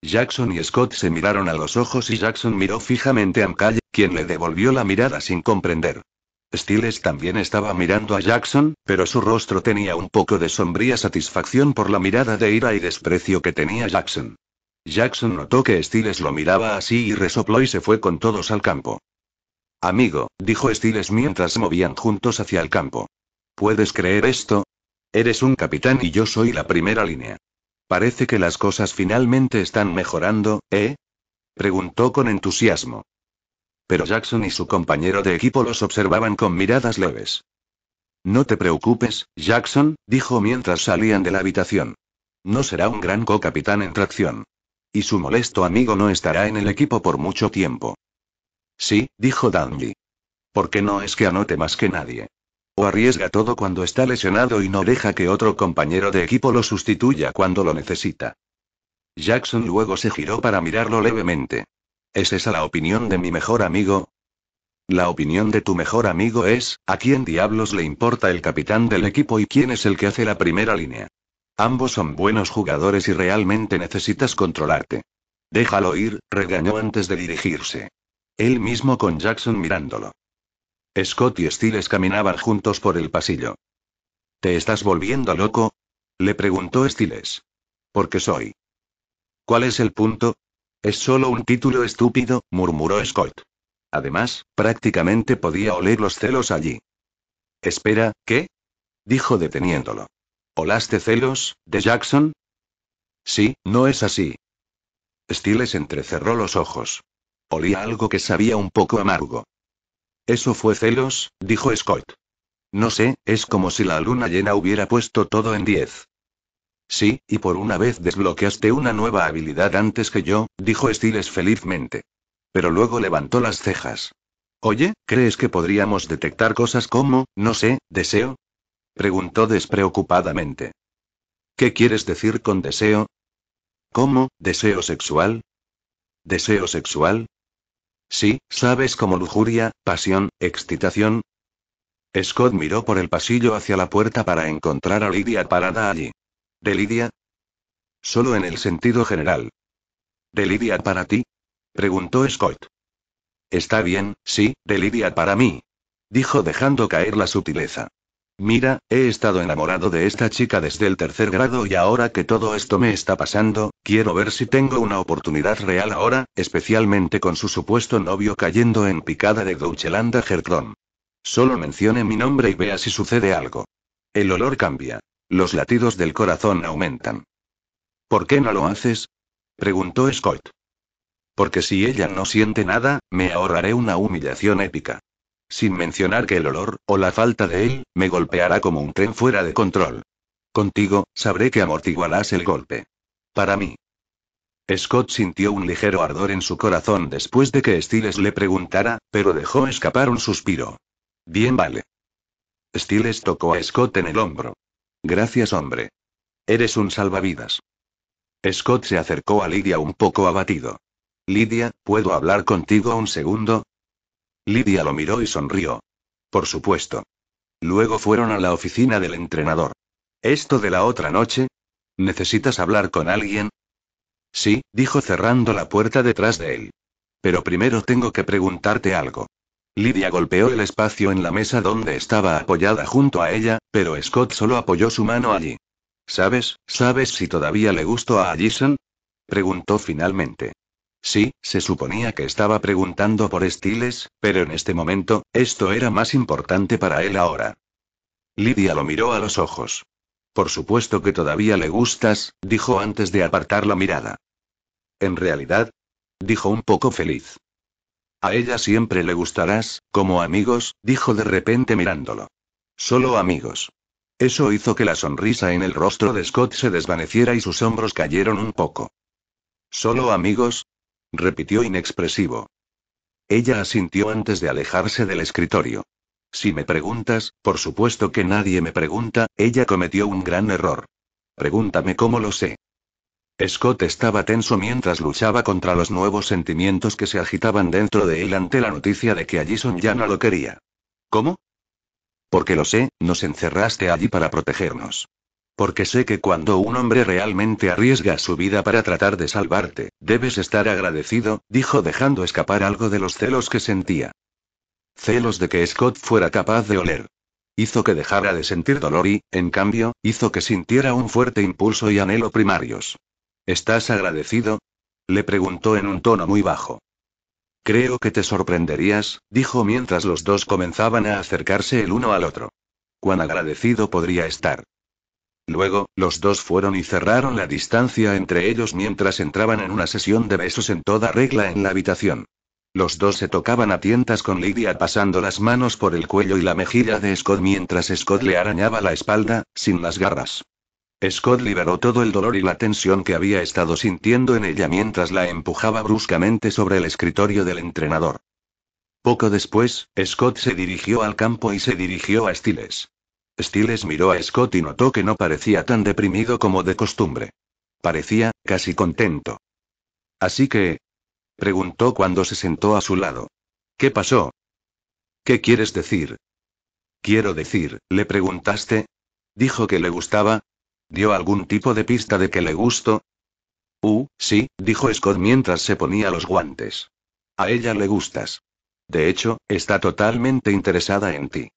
Jackson y Scott se miraron a los ojos y Jackson miró fijamente a M'Kai, quien le devolvió la mirada sin comprender. Stiles también estaba mirando a Jackson, pero su rostro tenía un poco de sombría satisfacción por la mirada de ira y desprecio que tenía Jackson. Jackson notó que Stiles lo miraba así y resopló y se fue con todos al campo. Amigo, dijo Stiles mientras se movían juntos hacia el campo. ¿Puedes creer esto? Eres un capitán y yo soy la primera línea. Parece que las cosas finalmente están mejorando, ¿eh? Preguntó con entusiasmo. Pero Jackson y su compañero de equipo los observaban con miradas leves. No te preocupes, Jackson, dijo mientras salían de la habitación. No será un gran co-capitán en tracción. Y su molesto amigo no estará en el equipo por mucho tiempo. Sí, dijo Dandy. Porque no es que anote más que nadie. O arriesga todo cuando está lesionado y no deja que otro compañero de equipo lo sustituya cuando lo necesita. Jackson luego se giró para mirarlo levemente. ¿Es esa la opinión de mi mejor amigo? La opinión de tu mejor amigo es, ¿a quién diablos le importa el capitán del equipo y quién es el que hace la primera línea? Ambos son buenos jugadores y realmente necesitas controlarte. Déjalo ir, regañó antes de dirigirse. Él mismo con Jackson mirándolo. Scott y Stiles caminaban juntos por el pasillo. ¿Te estás volviendo loco? Le preguntó Stiles. ¿Por qué soy? ¿Cuál es el punto? Es solo un título estúpido, murmuró Scott. Además, prácticamente podía oler los celos allí. Espera, ¿qué? dijo deteniéndolo. ¿Olaste celos, de Jackson? Sí, no es así. Stiles entrecerró los ojos. Olía algo que sabía un poco amargo. Eso fue celos, dijo Scott. No sé, es como si la luna llena hubiera puesto todo en diez. Sí, y por una vez desbloqueaste una nueva habilidad antes que yo, dijo Stiles felizmente. Pero luego levantó las cejas. Oye, ¿crees que podríamos detectar cosas como, no sé, deseo? preguntó despreocupadamente. ¿Qué quieres decir con deseo? ¿Cómo, deseo sexual? ¿Deseo sexual? Sí, sabes cómo lujuria, pasión, excitación. Scott miró por el pasillo hacia la puerta para encontrar a Lidia parada allí. ¿De Lidia? Solo en el sentido general. ¿De Lidia para ti? preguntó Scott. Está bien, sí, de Lidia para mí. Dijo dejando caer la sutileza. Mira, he estado enamorado de esta chica desde el tercer grado y ahora que todo esto me está pasando, quiero ver si tengo una oportunidad real ahora, especialmente con su supuesto novio cayendo en picada de Gauchelanda Gertrón. Solo mencione mi nombre y vea si sucede algo. El olor cambia. Los latidos del corazón aumentan. ¿Por qué no lo haces? preguntó Scott. Porque si ella no siente nada, me ahorraré una humillación épica. Sin mencionar que el olor, o la falta de él, me golpeará como un tren fuera de control. Contigo, sabré que amortiguarás el golpe. Para mí. Scott sintió un ligero ardor en su corazón después de que Stiles le preguntara, pero dejó escapar un suspiro. Bien vale. Stiles tocó a Scott en el hombro. Gracias, hombre. Eres un salvavidas. Scott se acercó a Lidia un poco abatido. Lidia, ¿puedo hablar contigo un segundo? Lidia lo miró y sonrió. Por supuesto. Luego fueron a la oficina del entrenador. ¿Esto de la otra noche? ¿Necesitas hablar con alguien? Sí, dijo cerrando la puerta detrás de él. Pero primero tengo que preguntarte algo. Lidia golpeó el espacio en la mesa donde estaba apoyada junto a ella, pero Scott solo apoyó su mano allí. ¿Sabes, sabes si todavía le gustó a Allison? Preguntó finalmente. Sí, se suponía que estaba preguntando por Stiles, pero en este momento, esto era más importante para él ahora. Lidia lo miró a los ojos. Por supuesto que todavía le gustas, dijo antes de apartar la mirada. En realidad, dijo un poco feliz. A ella siempre le gustarás, como amigos, dijo de repente mirándolo. Solo amigos. Eso hizo que la sonrisa en el rostro de Scott se desvaneciera y sus hombros cayeron un poco. Solo amigos, repitió inexpresivo. Ella asintió antes de alejarse del escritorio. Si me preguntas, por supuesto que nadie me pregunta, ella cometió un gran error. Pregúntame cómo lo sé. Scott estaba tenso mientras luchaba contra los nuevos sentimientos que se agitaban dentro de él ante la noticia de que Allison ya no lo quería. ¿Cómo? Porque lo sé, nos encerraste allí para protegernos. Porque sé que cuando un hombre realmente arriesga su vida para tratar de salvarte, debes estar agradecido, dijo dejando escapar algo de los celos que sentía. Celos de que Scott fuera capaz de oler. Hizo que dejara de sentir dolor y, en cambio, hizo que sintiera un fuerte impulso y anhelo primarios. ¿Estás agradecido? Le preguntó en un tono muy bajo. Creo que te sorprenderías, dijo mientras los dos comenzaban a acercarse el uno al otro. Cuán agradecido podría estar. Luego, los dos fueron y cerraron la distancia entre ellos mientras entraban en una sesión de besos en toda regla en la habitación. Los dos se tocaban a tientas con Lydia pasando las manos por el cuello y la mejilla de Scott mientras Scott le arañaba la espalda, sin las garras. Scott liberó todo el dolor y la tensión que había estado sintiendo en ella mientras la empujaba bruscamente sobre el escritorio del entrenador. Poco después, Scott se dirigió al campo y se dirigió a Stiles. Stiles miró a Scott y notó que no parecía tan deprimido como de costumbre. Parecía, casi contento. Así que... preguntó cuando se sentó a su lado. ¿Qué pasó? ¿Qué quieres decir? Quiero decir, le preguntaste. ¿Dijo que le gustaba? ¿Dio algún tipo de pista de que le gustó? Uh, sí, dijo Scott mientras se ponía los guantes. A ella le gustas. De hecho, está totalmente interesada en ti.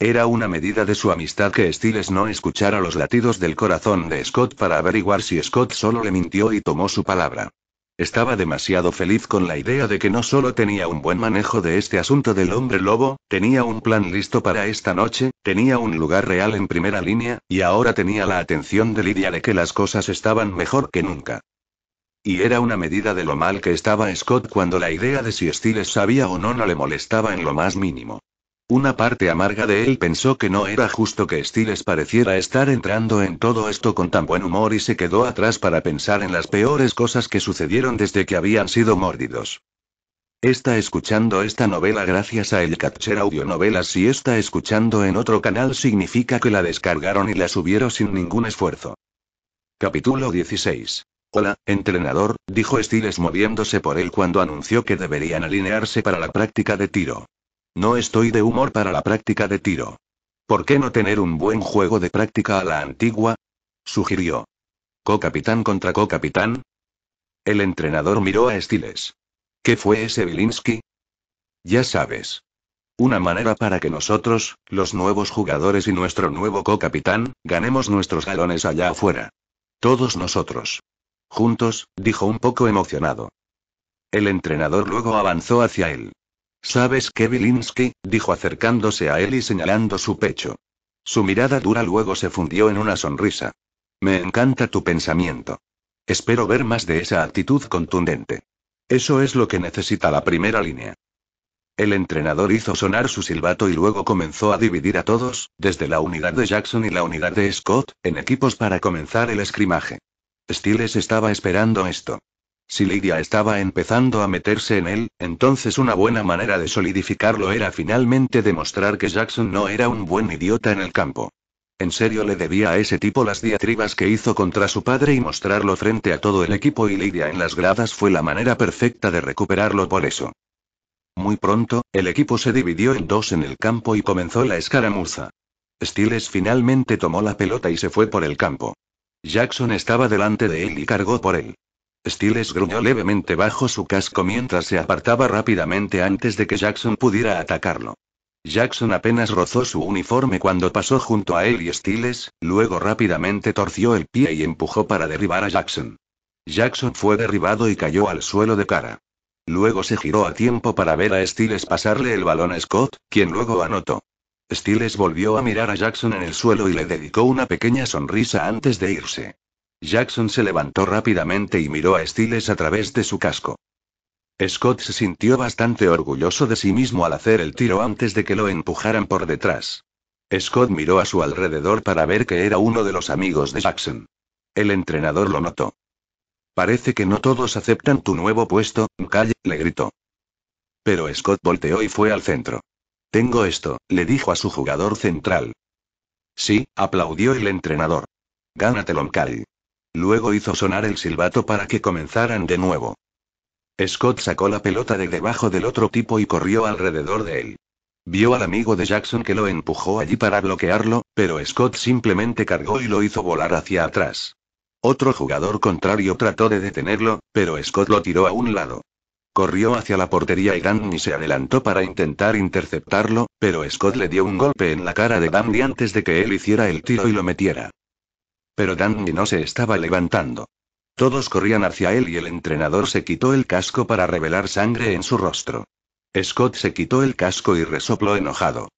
Era una medida de su amistad que Stiles no escuchara los latidos del corazón de Scott para averiguar si Scott solo le mintió y tomó su palabra. Estaba demasiado feliz con la idea de que no solo tenía un buen manejo de este asunto del hombre lobo, tenía un plan listo para esta noche, tenía un lugar real en primera línea, y ahora tenía la atención de Lidia de que las cosas estaban mejor que nunca. Y era una medida de lo mal que estaba Scott cuando la idea de si Stiles sabía o no no le molestaba en lo más mínimo. Una parte amarga de él pensó que no era justo que Stiles pareciera estar entrando en todo esto con tan buen humor y se quedó atrás para pensar en las peores cosas que sucedieron desde que habían sido mordidos. Está escuchando esta novela gracias a El Catcher Novelas y está escuchando en otro canal significa que la descargaron y la subieron sin ningún esfuerzo. Capítulo 16. Hola, entrenador, dijo Stiles moviéndose por él cuando anunció que deberían alinearse para la práctica de tiro. No estoy de humor para la práctica de tiro. ¿Por qué no tener un buen juego de práctica a la antigua? sugirió. ¿Co-capitán contra co-capitán? El entrenador miró a Stiles. ¿Qué fue ese Vilinsky? Ya sabes. Una manera para que nosotros, los nuevos jugadores y nuestro nuevo co-capitán, ganemos nuestros galones allá afuera. Todos nosotros. Juntos, dijo un poco emocionado. El entrenador luego avanzó hacia él. ¿Sabes qué, Vilinsky? dijo acercándose a él y señalando su pecho. Su mirada dura luego se fundió en una sonrisa. Me encanta tu pensamiento. Espero ver más de esa actitud contundente. Eso es lo que necesita la primera línea. El entrenador hizo sonar su silbato y luego comenzó a dividir a todos, desde la unidad de Jackson y la unidad de Scott, en equipos para comenzar el escrimaje. Stiles estaba esperando esto. Si Lidia estaba empezando a meterse en él, entonces una buena manera de solidificarlo era finalmente demostrar que Jackson no era un buen idiota en el campo. En serio le debía a ese tipo las diatribas que hizo contra su padre y mostrarlo frente a todo el equipo y Lidia en las gradas fue la manera perfecta de recuperarlo por eso. Muy pronto, el equipo se dividió en dos en el campo y comenzó la escaramuza. Stiles finalmente tomó la pelota y se fue por el campo. Jackson estaba delante de él y cargó por él. Stiles gruñó levemente bajo su casco mientras se apartaba rápidamente antes de que Jackson pudiera atacarlo. Jackson apenas rozó su uniforme cuando pasó junto a él y Stiles, luego rápidamente torció el pie y empujó para derribar a Jackson. Jackson fue derribado y cayó al suelo de cara. Luego se giró a tiempo para ver a Stiles pasarle el balón a Scott, quien luego anotó. Stiles volvió a mirar a Jackson en el suelo y le dedicó una pequeña sonrisa antes de irse. Jackson se levantó rápidamente y miró a Stiles a través de su casco. Scott se sintió bastante orgulloso de sí mismo al hacer el tiro antes de que lo empujaran por detrás. Scott miró a su alrededor para ver que era uno de los amigos de Jackson. El entrenador lo notó. Parece que no todos aceptan tu nuevo puesto, calle, le gritó. Pero Scott volteó y fue al centro. Tengo esto, le dijo a su jugador central. Sí, aplaudió el entrenador. Gánatelo, M'Kai. Luego hizo sonar el silbato para que comenzaran de nuevo. Scott sacó la pelota de debajo del otro tipo y corrió alrededor de él. Vio al amigo de Jackson que lo empujó allí para bloquearlo, pero Scott simplemente cargó y lo hizo volar hacia atrás. Otro jugador contrario trató de detenerlo, pero Scott lo tiró a un lado. Corrió hacia la portería y Danny se adelantó para intentar interceptarlo, pero Scott le dio un golpe en la cara de Danny antes de que él hiciera el tiro y lo metiera. Pero Danny no se estaba levantando. Todos corrían hacia él y el entrenador se quitó el casco para revelar sangre en su rostro. Scott se quitó el casco y resopló enojado.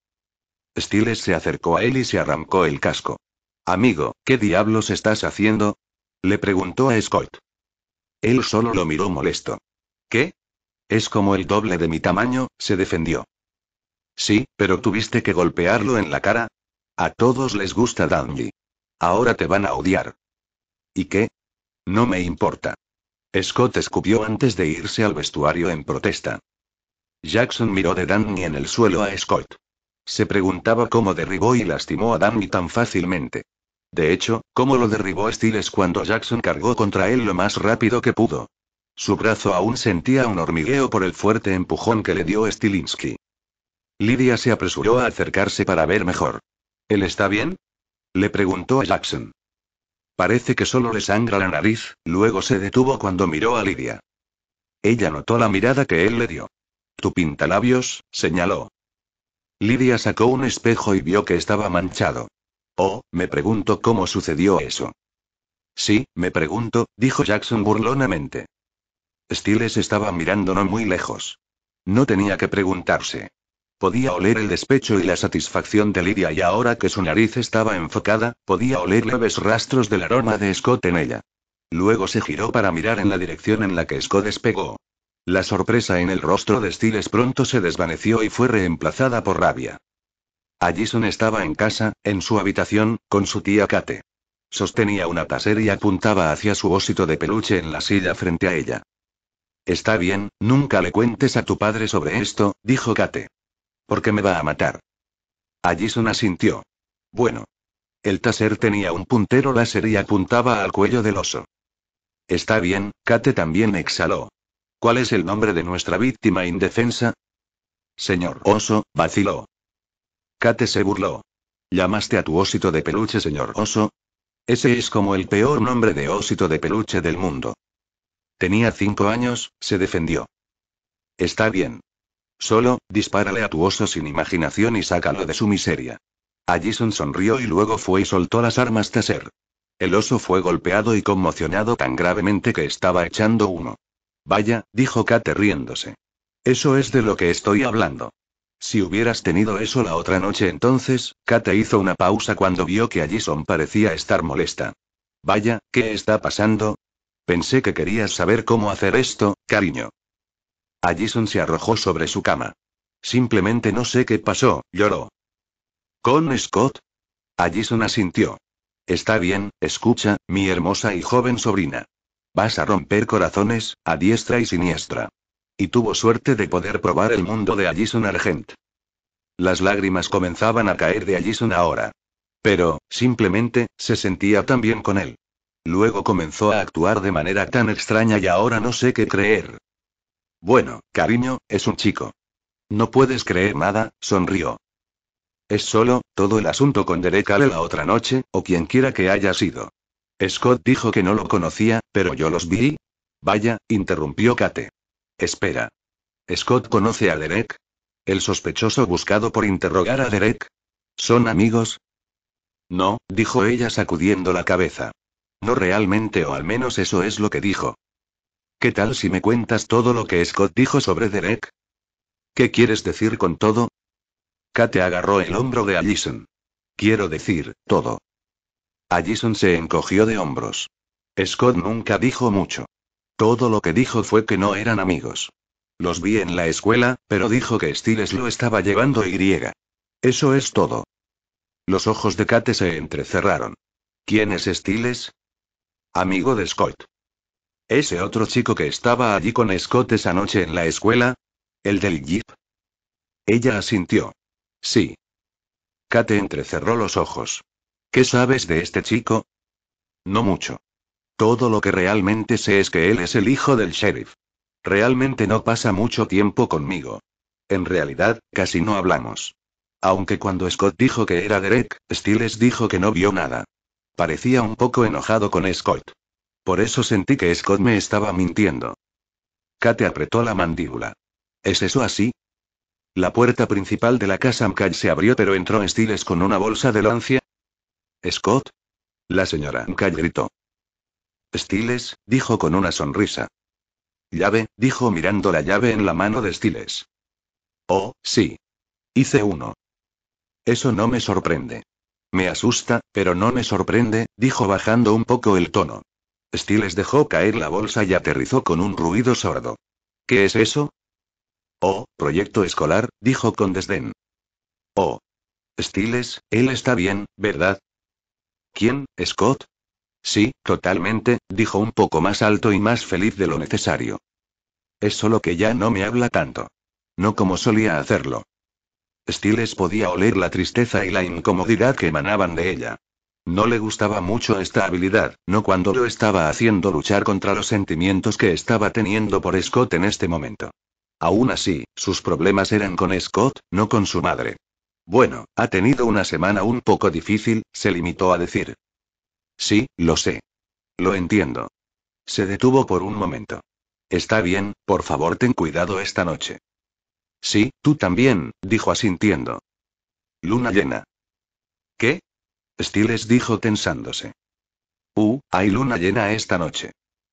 Stiles se acercó a él y se arrancó el casco. Amigo, ¿qué diablos estás haciendo? Le preguntó a Scott. Él solo lo miró molesto. ¿Qué? Es como el doble de mi tamaño, se defendió. Sí, pero tuviste que golpearlo en la cara. A todos les gusta Dandy. Ahora te van a odiar. ¿Y qué? No me importa. Scott escupió antes de irse al vestuario en protesta. Jackson miró de Danny en el suelo a Scott. Se preguntaba cómo derribó y lastimó a Danny tan fácilmente. De hecho, cómo lo derribó Stiles cuando Jackson cargó contra él lo más rápido que pudo. Su brazo aún sentía un hormigueo por el fuerte empujón que le dio Stilinski. Lidia se apresuró a acercarse para ver mejor. ¿Él está bien? Le preguntó a Jackson. Parece que solo le sangra la nariz, luego se detuvo cuando miró a Lidia. Ella notó la mirada que él le dio. Tu pintalabios, señaló. Lidia sacó un espejo y vio que estaba manchado. Oh, me pregunto cómo sucedió eso. Sí, me pregunto, dijo Jackson burlonamente. Stiles estaba mirándonos muy lejos. No tenía que preguntarse. Podía oler el despecho y la satisfacción de Lidia y ahora que su nariz estaba enfocada, podía oler leves rastros del aroma de Scott en ella. Luego se giró para mirar en la dirección en la que Scott despegó. La sorpresa en el rostro de Stiles pronto se desvaneció y fue reemplazada por rabia. Allison estaba en casa, en su habitación, con su tía Kate. Sostenía una taser y apuntaba hacia su ósito de peluche en la silla frente a ella. Está bien, nunca le cuentes a tu padre sobre esto, dijo Kate. Porque me va a matar. Allison asintió. Bueno. El taser tenía un puntero láser y apuntaba al cuello del oso. Está bien, Kate también exhaló. ¿Cuál es el nombre de nuestra víctima indefensa? Señor oso, vaciló. Kate se burló. ¿Llamaste a tu osito de peluche, señor oso? Ese es como el peor nombre de osito de peluche del mundo. Tenía cinco años, se defendió. Está bien. Solo, dispárale a tu oso sin imaginación y sácalo de su miseria. Allison sonrió y luego fue y soltó las armas Taser. El oso fue golpeado y conmocionado tan gravemente que estaba echando uno. Vaya, dijo Kate riéndose. Eso es de lo que estoy hablando. Si hubieras tenido eso la otra noche entonces, Kate hizo una pausa cuando vio que Allison parecía estar molesta. Vaya, ¿qué está pasando? Pensé que querías saber cómo hacer esto, cariño. Allison se arrojó sobre su cama. Simplemente no sé qué pasó, lloró. ¿Con Scott? Allison asintió. Está bien, escucha, mi hermosa y joven sobrina. Vas a romper corazones, a diestra y siniestra. Y tuvo suerte de poder probar el mundo de Allison Argent. Las lágrimas comenzaban a caer de Allison ahora. Pero, simplemente, se sentía tan bien con él. Luego comenzó a actuar de manera tan extraña y ahora no sé qué creer. Bueno, cariño, es un chico. No puedes creer nada, sonrió. Es solo, todo el asunto con Derek Ale la otra noche, o quien quiera que haya sido. Scott dijo que no lo conocía, pero yo los vi. Vaya, interrumpió Kate. Espera. ¿Scott conoce a Derek? ¿El sospechoso buscado por interrogar a Derek? ¿Son amigos? No, dijo ella sacudiendo la cabeza. No realmente, o al menos eso es lo que dijo. ¿Qué tal si me cuentas todo lo que Scott dijo sobre Derek? ¿Qué quieres decir con todo? Kate agarró el hombro de Allison. Quiero decir, todo. Allison se encogió de hombros. Scott nunca dijo mucho. Todo lo que dijo fue que no eran amigos. Los vi en la escuela, pero dijo que Stiles lo estaba llevando y Eso es todo. Los ojos de Kate se entrecerraron. ¿Quién es Stiles? Amigo de Scott. ¿Ese otro chico que estaba allí con Scott esa noche en la escuela? ¿El del jeep? Ella asintió. Sí. Kate entrecerró los ojos. ¿Qué sabes de este chico? No mucho. Todo lo que realmente sé es que él es el hijo del sheriff. Realmente no pasa mucho tiempo conmigo. En realidad, casi no hablamos. Aunque cuando Scott dijo que era Derek, Stiles dijo que no vio nada. Parecía un poco enojado con Scott. Por eso sentí que Scott me estaba mintiendo. Kate apretó la mandíbula. ¿Es eso así? La puerta principal de la casa M'Kaj se abrió, pero entró Stiles con una bolsa de lancia. ¿Scott? La señora M'Kaj gritó. Stiles, dijo con una sonrisa. Llave, dijo mirando la llave en la mano de Stiles. Oh, sí. Hice uno. Eso no me sorprende. Me asusta, pero no me sorprende, dijo bajando un poco el tono. Stiles dejó caer la bolsa y aterrizó con un ruido sordo. ¿Qué es eso? Oh, proyecto escolar, dijo con desdén. Oh. Stiles, él está bien, ¿verdad? ¿Quién, Scott? Sí, totalmente, dijo un poco más alto y más feliz de lo necesario. Es solo que ya no me habla tanto. No como solía hacerlo. Stiles podía oler la tristeza y la incomodidad que emanaban de ella. No le gustaba mucho esta habilidad, no cuando lo estaba haciendo luchar contra los sentimientos que estaba teniendo por Scott en este momento. Aún así, sus problemas eran con Scott, no con su madre. Bueno, ha tenido una semana un poco difícil, se limitó a decir. Sí, lo sé. Lo entiendo. Se detuvo por un momento. Está bien, por favor ten cuidado esta noche. Sí, tú también, dijo asintiendo. Luna llena. ¿Qué? Stiles dijo tensándose. Uh, hay luna llena esta noche.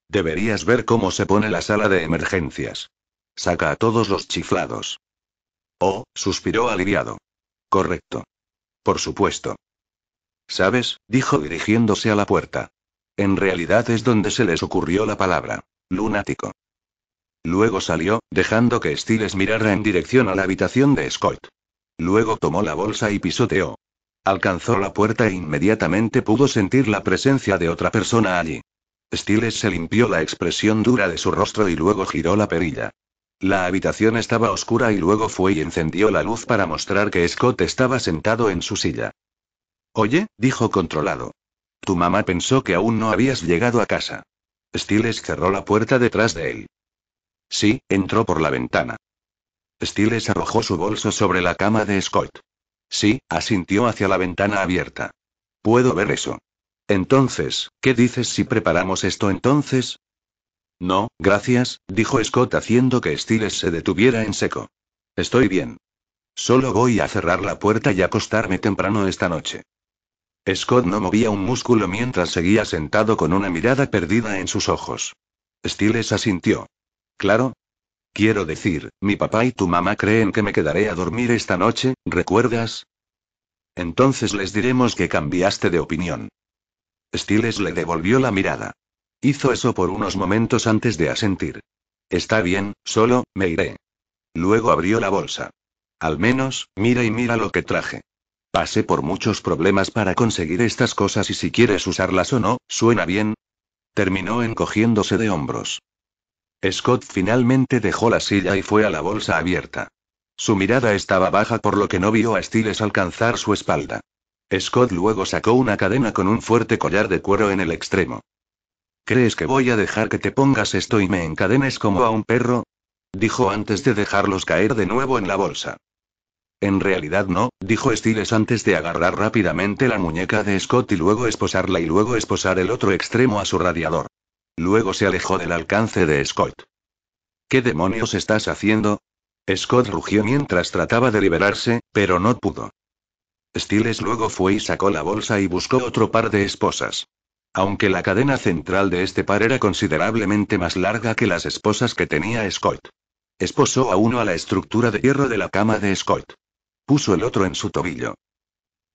Deberías ver cómo se pone la sala de emergencias. Saca a todos los chiflados. Oh, suspiró aliviado. Correcto. Por supuesto. ¿Sabes? dijo dirigiéndose a la puerta. En realidad es donde se les ocurrió la palabra. Lunático. Luego salió, dejando que Stiles mirara en dirección a la habitación de Scott. Luego tomó la bolsa y pisoteó. Alcanzó la puerta e inmediatamente pudo sentir la presencia de otra persona allí. Stiles se limpió la expresión dura de su rostro y luego giró la perilla. La habitación estaba oscura y luego fue y encendió la luz para mostrar que Scott estaba sentado en su silla. Oye, dijo controlado. Tu mamá pensó que aún no habías llegado a casa. Stiles cerró la puerta detrás de él. Sí, entró por la ventana. Stiles arrojó su bolso sobre la cama de Scott. Sí, asintió hacia la ventana abierta. Puedo ver eso. Entonces, ¿qué dices si preparamos esto entonces? No, gracias, dijo Scott haciendo que Stiles se detuviera en seco. Estoy bien. Solo voy a cerrar la puerta y acostarme temprano esta noche. Scott no movía un músculo mientras seguía sentado con una mirada perdida en sus ojos. Stiles asintió. Claro, Quiero decir, mi papá y tu mamá creen que me quedaré a dormir esta noche, ¿recuerdas? Entonces les diremos que cambiaste de opinión. Stiles le devolvió la mirada. Hizo eso por unos momentos antes de asentir. Está bien, solo, me iré. Luego abrió la bolsa. Al menos, mira y mira lo que traje. Pasé por muchos problemas para conseguir estas cosas y si quieres usarlas o no, suena bien. Terminó encogiéndose de hombros. Scott finalmente dejó la silla y fue a la bolsa abierta. Su mirada estaba baja por lo que no vio a Stiles alcanzar su espalda. Scott luego sacó una cadena con un fuerte collar de cuero en el extremo. ¿Crees que voy a dejar que te pongas esto y me encadenes como a un perro? dijo antes de dejarlos caer de nuevo en la bolsa. En realidad no, dijo Stiles antes de agarrar rápidamente la muñeca de Scott y luego esposarla y luego esposar el otro extremo a su radiador. Luego se alejó del alcance de Scott. ¿Qué demonios estás haciendo? Scott rugió mientras trataba de liberarse, pero no pudo. Stiles luego fue y sacó la bolsa y buscó otro par de esposas. Aunque la cadena central de este par era considerablemente más larga que las esposas que tenía Scott. Esposó a uno a la estructura de hierro de la cama de Scott. Puso el otro en su tobillo.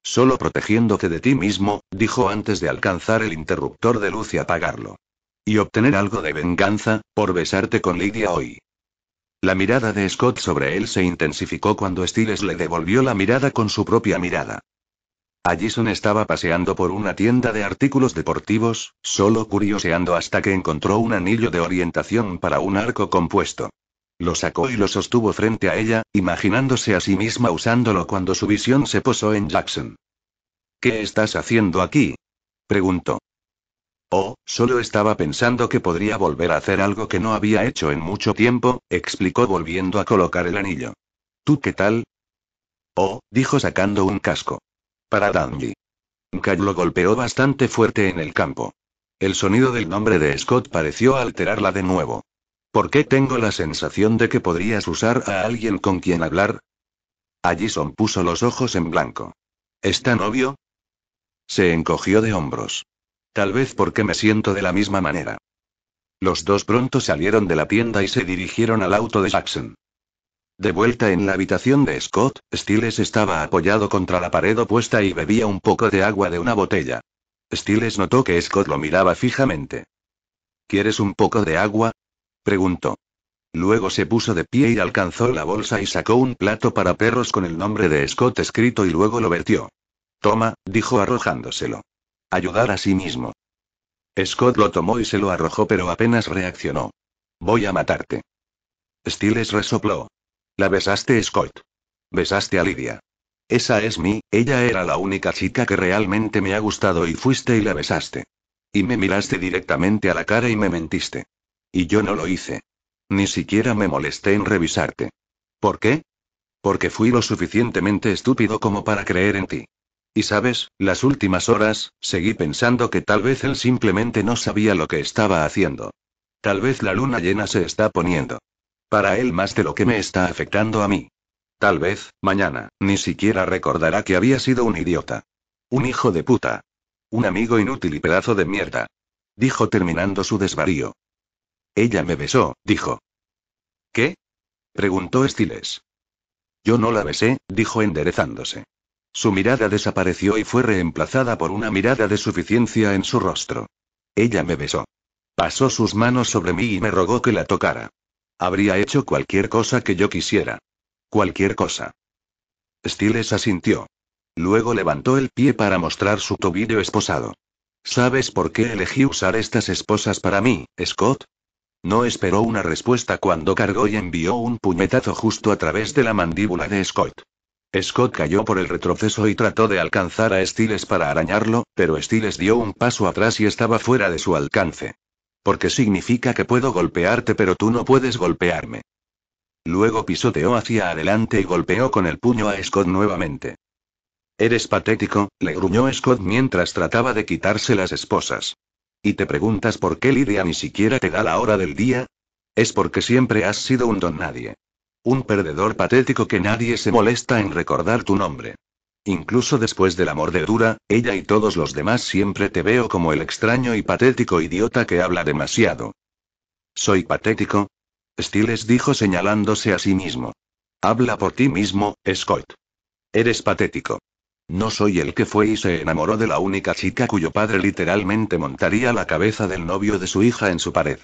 Solo protegiéndote de ti mismo, dijo antes de alcanzar el interruptor de luz y apagarlo. Y obtener algo de venganza, por besarte con Lydia hoy. La mirada de Scott sobre él se intensificó cuando Stiles le devolvió la mirada con su propia mirada. Allison estaba paseando por una tienda de artículos deportivos, solo curioseando hasta que encontró un anillo de orientación para un arco compuesto. Lo sacó y lo sostuvo frente a ella, imaginándose a sí misma usándolo cuando su visión se posó en Jackson. ¿Qué estás haciendo aquí? preguntó. Oh, solo estaba pensando que podría volver a hacer algo que no había hecho en mucho tiempo, explicó volviendo a colocar el anillo. ¿Tú qué tal? Oh, dijo sacando un casco. Para Dandy. Cal lo golpeó bastante fuerte en el campo. El sonido del nombre de Scott pareció alterarla de nuevo. ¿Por qué tengo la sensación de que podrías usar a alguien con quien hablar? Allison puso los ojos en blanco. ¿Es tan obvio? Se encogió de hombros. Tal vez porque me siento de la misma manera. Los dos pronto salieron de la tienda y se dirigieron al auto de Jackson. De vuelta en la habitación de Scott, Stiles estaba apoyado contra la pared opuesta y bebía un poco de agua de una botella. Stiles notó que Scott lo miraba fijamente. ¿Quieres un poco de agua? preguntó. Luego se puso de pie y alcanzó la bolsa y sacó un plato para perros con el nombre de Scott escrito y luego lo vertió. Toma, dijo arrojándoselo. Ayudar a sí mismo. Scott lo tomó y se lo arrojó pero apenas reaccionó. Voy a matarte. Stiles resopló. La besaste, Scott. Besaste a Lidia. Esa es mi, ella era la única chica que realmente me ha gustado y fuiste y la besaste. Y me miraste directamente a la cara y me mentiste. Y yo no lo hice. Ni siquiera me molesté en revisarte. ¿Por qué? Porque fui lo suficientemente estúpido como para creer en ti. Y sabes, las últimas horas, seguí pensando que tal vez él simplemente no sabía lo que estaba haciendo. Tal vez la luna llena se está poniendo. Para él más de lo que me está afectando a mí. Tal vez, mañana, ni siquiera recordará que había sido un idiota. Un hijo de puta. Un amigo inútil y pedazo de mierda. Dijo terminando su desvarío. Ella me besó, dijo. ¿Qué? Preguntó Stiles. Yo no la besé, dijo enderezándose. Su mirada desapareció y fue reemplazada por una mirada de suficiencia en su rostro. Ella me besó. Pasó sus manos sobre mí y me rogó que la tocara. Habría hecho cualquier cosa que yo quisiera. Cualquier cosa. Stiles asintió. Luego levantó el pie para mostrar su tobillo esposado. ¿Sabes por qué elegí usar estas esposas para mí, Scott? No esperó una respuesta cuando cargó y envió un puñetazo justo a través de la mandíbula de Scott. Scott cayó por el retroceso y trató de alcanzar a Stiles para arañarlo, pero Stiles dio un paso atrás y estaba fuera de su alcance. Porque significa que puedo golpearte pero tú no puedes golpearme. Luego pisoteó hacia adelante y golpeó con el puño a Scott nuevamente. Eres patético, le gruñó Scott mientras trataba de quitarse las esposas. ¿Y te preguntas por qué Lidia ni siquiera te da la hora del día? Es porque siempre has sido un don nadie. Un perdedor patético que nadie se molesta en recordar tu nombre. Incluso después de la mordedura, ella y todos los demás siempre te veo como el extraño y patético idiota que habla demasiado. ¿Soy patético? Stiles dijo señalándose a sí mismo. Habla por ti mismo, Scott. Eres patético. No soy el que fue y se enamoró de la única chica cuyo padre literalmente montaría la cabeza del novio de su hija en su pared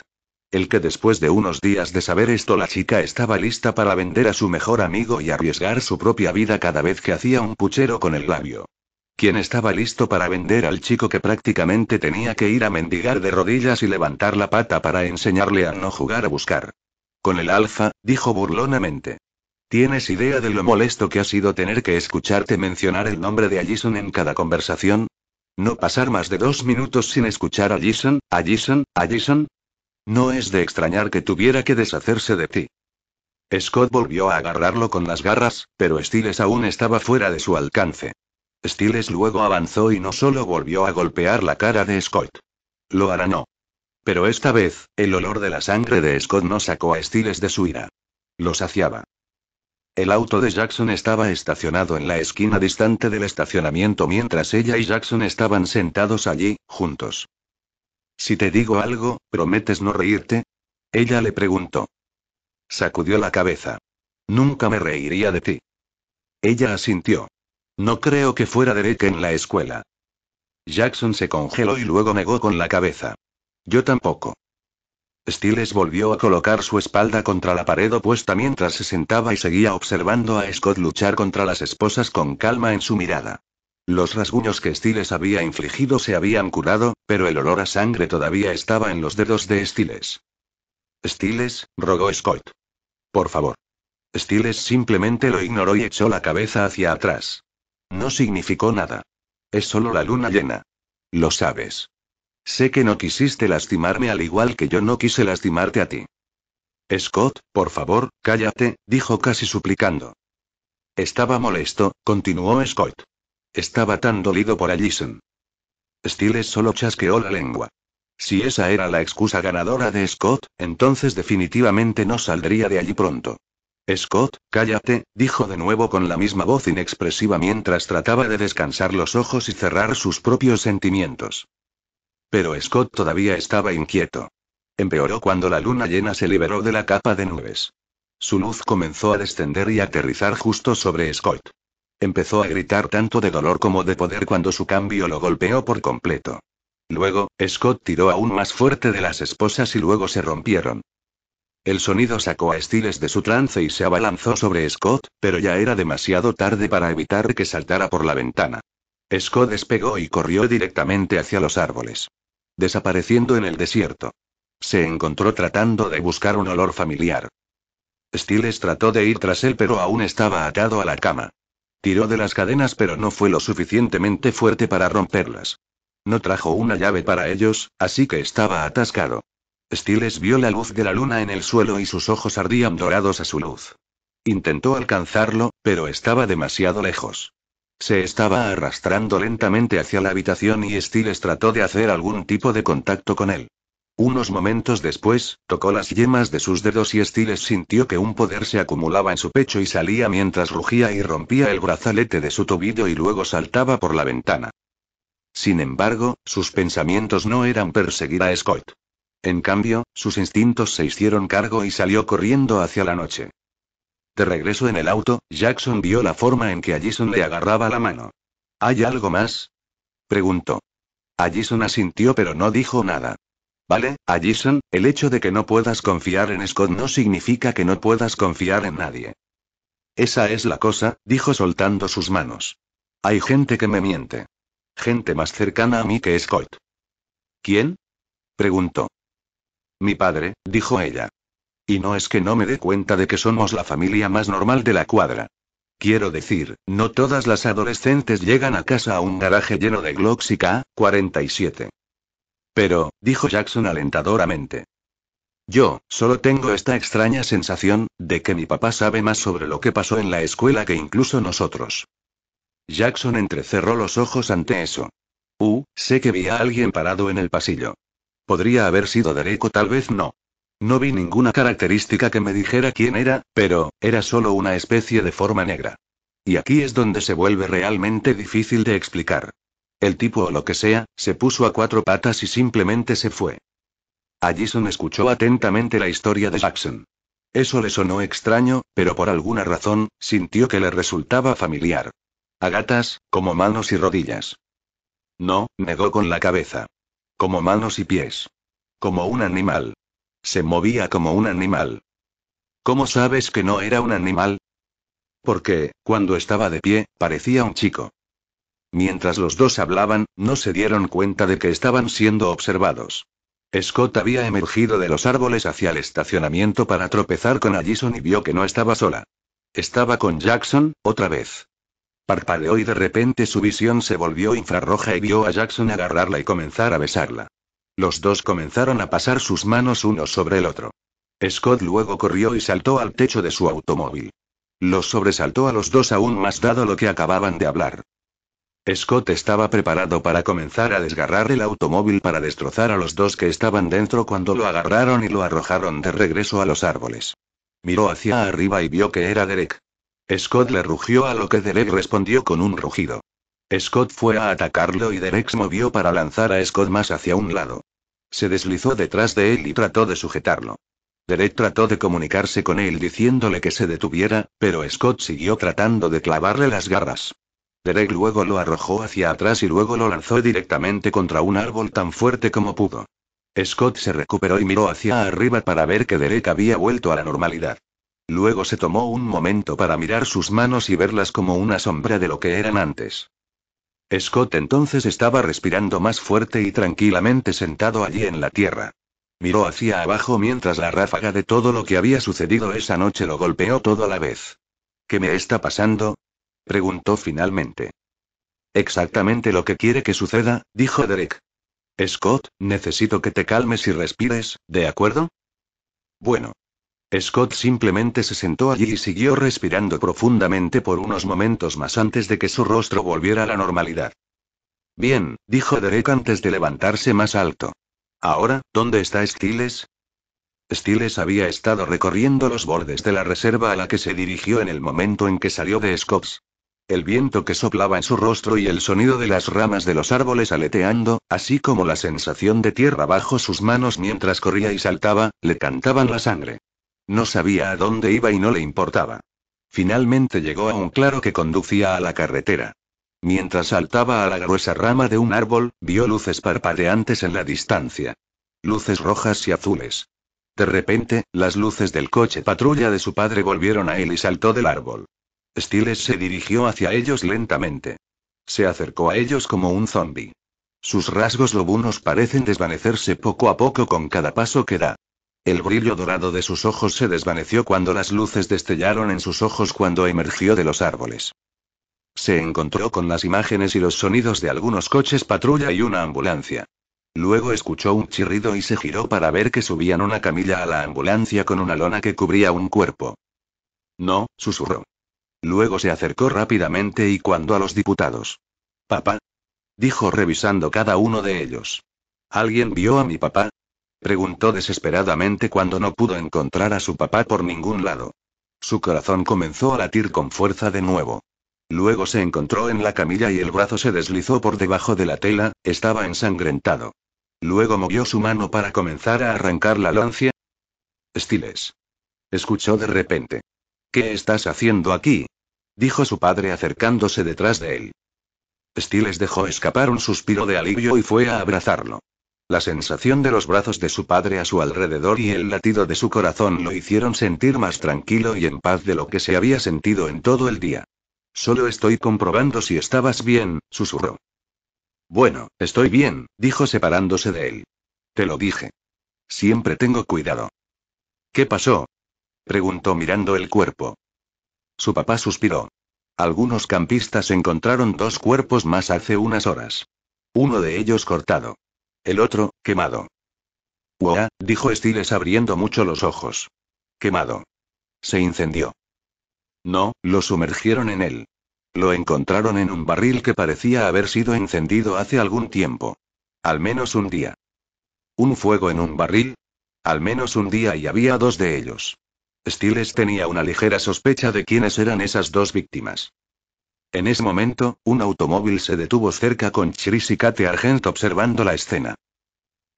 el que después de unos días de saber esto la chica estaba lista para vender a su mejor amigo y arriesgar su propia vida cada vez que hacía un puchero con el labio. Quien estaba listo para vender al chico que prácticamente tenía que ir a mendigar de rodillas y levantar la pata para enseñarle a no jugar a buscar. Con el alfa, dijo burlonamente. ¿Tienes idea de lo molesto que ha sido tener que escucharte mencionar el nombre de Allison en cada conversación? No pasar más de dos minutos sin escuchar a Jason, a Jason, a Jason, no es de extrañar que tuviera que deshacerse de ti. Scott volvió a agarrarlo con las garras, pero Stiles aún estaba fuera de su alcance. Stiles luego avanzó y no solo volvió a golpear la cara de Scott. Lo no. Pero esta vez, el olor de la sangre de Scott no sacó a Stiles de su ira. Lo saciaba. El auto de Jackson estaba estacionado en la esquina distante del estacionamiento mientras ella y Jackson estaban sentados allí, juntos. Si te digo algo, ¿prometes no reírte? Ella le preguntó. Sacudió la cabeza. Nunca me reiría de ti. Ella asintió. No creo que fuera Derek en la escuela. Jackson se congeló y luego negó con la cabeza. Yo tampoco. Stiles volvió a colocar su espalda contra la pared opuesta mientras se sentaba y seguía observando a Scott luchar contra las esposas con calma en su mirada. Los rasguños que Stiles había infligido se habían curado, pero el olor a sangre todavía estaba en los dedos de Stiles. Stiles, rogó Scott. Por favor. Stiles simplemente lo ignoró y echó la cabeza hacia atrás. No significó nada. Es solo la luna llena. Lo sabes. Sé que no quisiste lastimarme al igual que yo no quise lastimarte a ti. Scott, por favor, cállate, dijo casi suplicando. Estaba molesto, continuó Scott. Estaba tan dolido por Allison. Stiles solo chasqueó la lengua. Si esa era la excusa ganadora de Scott, entonces definitivamente no saldría de allí pronto. Scott, cállate, dijo de nuevo con la misma voz inexpresiva mientras trataba de descansar los ojos y cerrar sus propios sentimientos. Pero Scott todavía estaba inquieto. Empeoró cuando la luna llena se liberó de la capa de nubes. Su luz comenzó a descender y aterrizar justo sobre Scott. Empezó a gritar tanto de dolor como de poder cuando su cambio lo golpeó por completo. Luego, Scott tiró aún más fuerte de las esposas y luego se rompieron. El sonido sacó a Stiles de su trance y se abalanzó sobre Scott, pero ya era demasiado tarde para evitar que saltara por la ventana. Scott despegó y corrió directamente hacia los árboles. Desapareciendo en el desierto. Se encontró tratando de buscar un olor familiar. Stiles trató de ir tras él pero aún estaba atado a la cama. Tiró de las cadenas pero no fue lo suficientemente fuerte para romperlas. No trajo una llave para ellos, así que estaba atascado. Stiles vio la luz de la luna en el suelo y sus ojos ardían dorados a su luz. Intentó alcanzarlo, pero estaba demasiado lejos. Se estaba arrastrando lentamente hacia la habitación y Stiles trató de hacer algún tipo de contacto con él. Unos momentos después, tocó las yemas de sus dedos y Stiles sintió que un poder se acumulaba en su pecho y salía mientras rugía y rompía el brazalete de su tobillo y luego saltaba por la ventana. Sin embargo, sus pensamientos no eran perseguir a Scott. En cambio, sus instintos se hicieron cargo y salió corriendo hacia la noche. De regreso en el auto, Jackson vio la forma en que Allison le agarraba la mano. ¿Hay algo más? preguntó. Allison asintió pero no dijo nada. Vale, Allison, el hecho de que no puedas confiar en Scott no significa que no puedas confiar en nadie. Esa es la cosa, dijo soltando sus manos. Hay gente que me miente. Gente más cercana a mí que Scott. ¿Quién? preguntó. Mi padre, dijo ella. Y no es que no me dé cuenta de que somos la familia más normal de la cuadra. Quiero decir, no todas las adolescentes llegan a casa a un garaje lleno de Glocks y K-47. Pero, dijo Jackson alentadoramente. Yo, solo tengo esta extraña sensación, de que mi papá sabe más sobre lo que pasó en la escuela que incluso nosotros. Jackson entrecerró los ojos ante eso. Uh, sé que vi a alguien parado en el pasillo. Podría haber sido o tal vez no. No vi ninguna característica que me dijera quién era, pero, era solo una especie de forma negra. Y aquí es donde se vuelve realmente difícil de explicar el tipo o lo que sea, se puso a cuatro patas y simplemente se fue. Allison escuchó atentamente la historia de Jackson. Eso le sonó extraño, pero por alguna razón, sintió que le resultaba familiar. A gatas, como manos y rodillas. No, negó con la cabeza. Como manos y pies. Como un animal. Se movía como un animal. ¿Cómo sabes que no era un animal? Porque, cuando estaba de pie, parecía un chico. Mientras los dos hablaban, no se dieron cuenta de que estaban siendo observados. Scott había emergido de los árboles hacia el estacionamiento para tropezar con Allison y vio que no estaba sola. Estaba con Jackson, otra vez. Parpadeó y de repente su visión se volvió infrarroja y vio a Jackson agarrarla y comenzar a besarla. Los dos comenzaron a pasar sus manos uno sobre el otro. Scott luego corrió y saltó al techo de su automóvil. Los sobresaltó a los dos aún más dado lo que acababan de hablar. Scott estaba preparado para comenzar a desgarrar el automóvil para destrozar a los dos que estaban dentro cuando lo agarraron y lo arrojaron de regreso a los árboles. Miró hacia arriba y vio que era Derek. Scott le rugió a lo que Derek respondió con un rugido. Scott fue a atacarlo y Derek se movió para lanzar a Scott más hacia un lado. Se deslizó detrás de él y trató de sujetarlo. Derek trató de comunicarse con él diciéndole que se detuviera, pero Scott siguió tratando de clavarle las garras. Derek luego lo arrojó hacia atrás y luego lo lanzó directamente contra un árbol tan fuerte como pudo. Scott se recuperó y miró hacia arriba para ver que Derek había vuelto a la normalidad. Luego se tomó un momento para mirar sus manos y verlas como una sombra de lo que eran antes. Scott entonces estaba respirando más fuerte y tranquilamente sentado allí en la tierra. Miró hacia abajo mientras la ráfaga de todo lo que había sucedido esa noche lo golpeó todo a la vez. ¿Qué me está pasando? preguntó finalmente. Exactamente lo que quiere que suceda, dijo Derek. Scott, necesito que te calmes y respires, ¿de acuerdo? Bueno. Scott simplemente se sentó allí y siguió respirando profundamente por unos momentos más antes de que su rostro volviera a la normalidad. Bien, dijo Derek antes de levantarse más alto. Ahora, ¿dónde está Stiles? Stiles había estado recorriendo los bordes de la reserva a la que se dirigió en el momento en que salió de Scott's. El viento que soplaba en su rostro y el sonido de las ramas de los árboles aleteando, así como la sensación de tierra bajo sus manos mientras corría y saltaba, le cantaban la sangre. No sabía a dónde iba y no le importaba. Finalmente llegó a un claro que conducía a la carretera. Mientras saltaba a la gruesa rama de un árbol, vio luces parpadeantes en la distancia. Luces rojas y azules. De repente, las luces del coche patrulla de su padre volvieron a él y saltó del árbol. Stiles se dirigió hacia ellos lentamente. Se acercó a ellos como un zombi. Sus rasgos lobunos parecen desvanecerse poco a poco con cada paso que da. El brillo dorado de sus ojos se desvaneció cuando las luces destellaron en sus ojos cuando emergió de los árboles. Se encontró con las imágenes y los sonidos de algunos coches patrulla y una ambulancia. Luego escuchó un chirrido y se giró para ver que subían una camilla a la ambulancia con una lona que cubría un cuerpo. No, susurró. Luego se acercó rápidamente y cuando a los diputados. Papá. Dijo revisando cada uno de ellos. ¿Alguien vio a mi papá? Preguntó desesperadamente cuando no pudo encontrar a su papá por ningún lado. Su corazón comenzó a latir con fuerza de nuevo. Luego se encontró en la camilla y el brazo se deslizó por debajo de la tela, estaba ensangrentado. Luego movió su mano para comenzar a arrancar la lancia. Stiles. Escuchó de repente. ¿Qué estás haciendo aquí? dijo su padre acercándose detrás de él. Stiles dejó escapar un suspiro de alivio y fue a abrazarlo. La sensación de los brazos de su padre a su alrededor y el latido de su corazón lo hicieron sentir más tranquilo y en paz de lo que se había sentido en todo el día. Solo estoy comprobando si estabas bien, susurró. Bueno, estoy bien, dijo separándose de él. Te lo dije. Siempre tengo cuidado. ¿Qué pasó? preguntó mirando el cuerpo. Su papá suspiró. Algunos campistas encontraron dos cuerpos más hace unas horas. Uno de ellos cortado. El otro, quemado. ¡Guau! dijo Stiles abriendo mucho los ojos. Quemado. Se incendió. No, lo sumergieron en él. Lo encontraron en un barril que parecía haber sido encendido hace algún tiempo. Al menos un día. ¿Un fuego en un barril? Al menos un día y había dos de ellos. Stiles tenía una ligera sospecha de quiénes eran esas dos víctimas. En ese momento, un automóvil se detuvo cerca con Chris y Kate Argent observando la escena.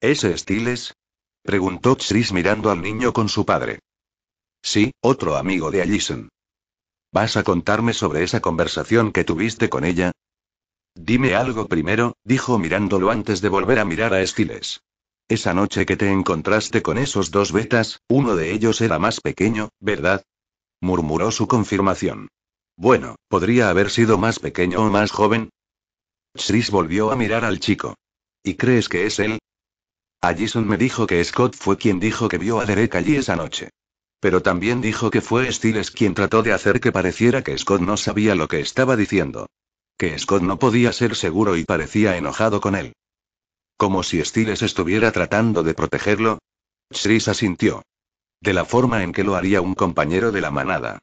¿Ese Stiles? preguntó Chris mirando al niño con su padre. Sí, otro amigo de Allison. ¿Vas a contarme sobre esa conversación que tuviste con ella? Dime algo primero, dijo mirándolo antes de volver a mirar a Stiles. Esa noche que te encontraste con esos dos betas, uno de ellos era más pequeño, ¿verdad? murmuró su confirmación. Bueno, podría haber sido más pequeño o más joven. Chris volvió a mirar al chico. ¿Y crees que es él? Allison me dijo que Scott fue quien dijo que vio a Derek allí esa noche. Pero también dijo que fue Stiles quien trató de hacer que pareciera que Scott no sabía lo que estaba diciendo. Que Scott no podía ser seguro y parecía enojado con él. Como si Stiles estuviera tratando de protegerlo. Chris asintió. De la forma en que lo haría un compañero de la manada.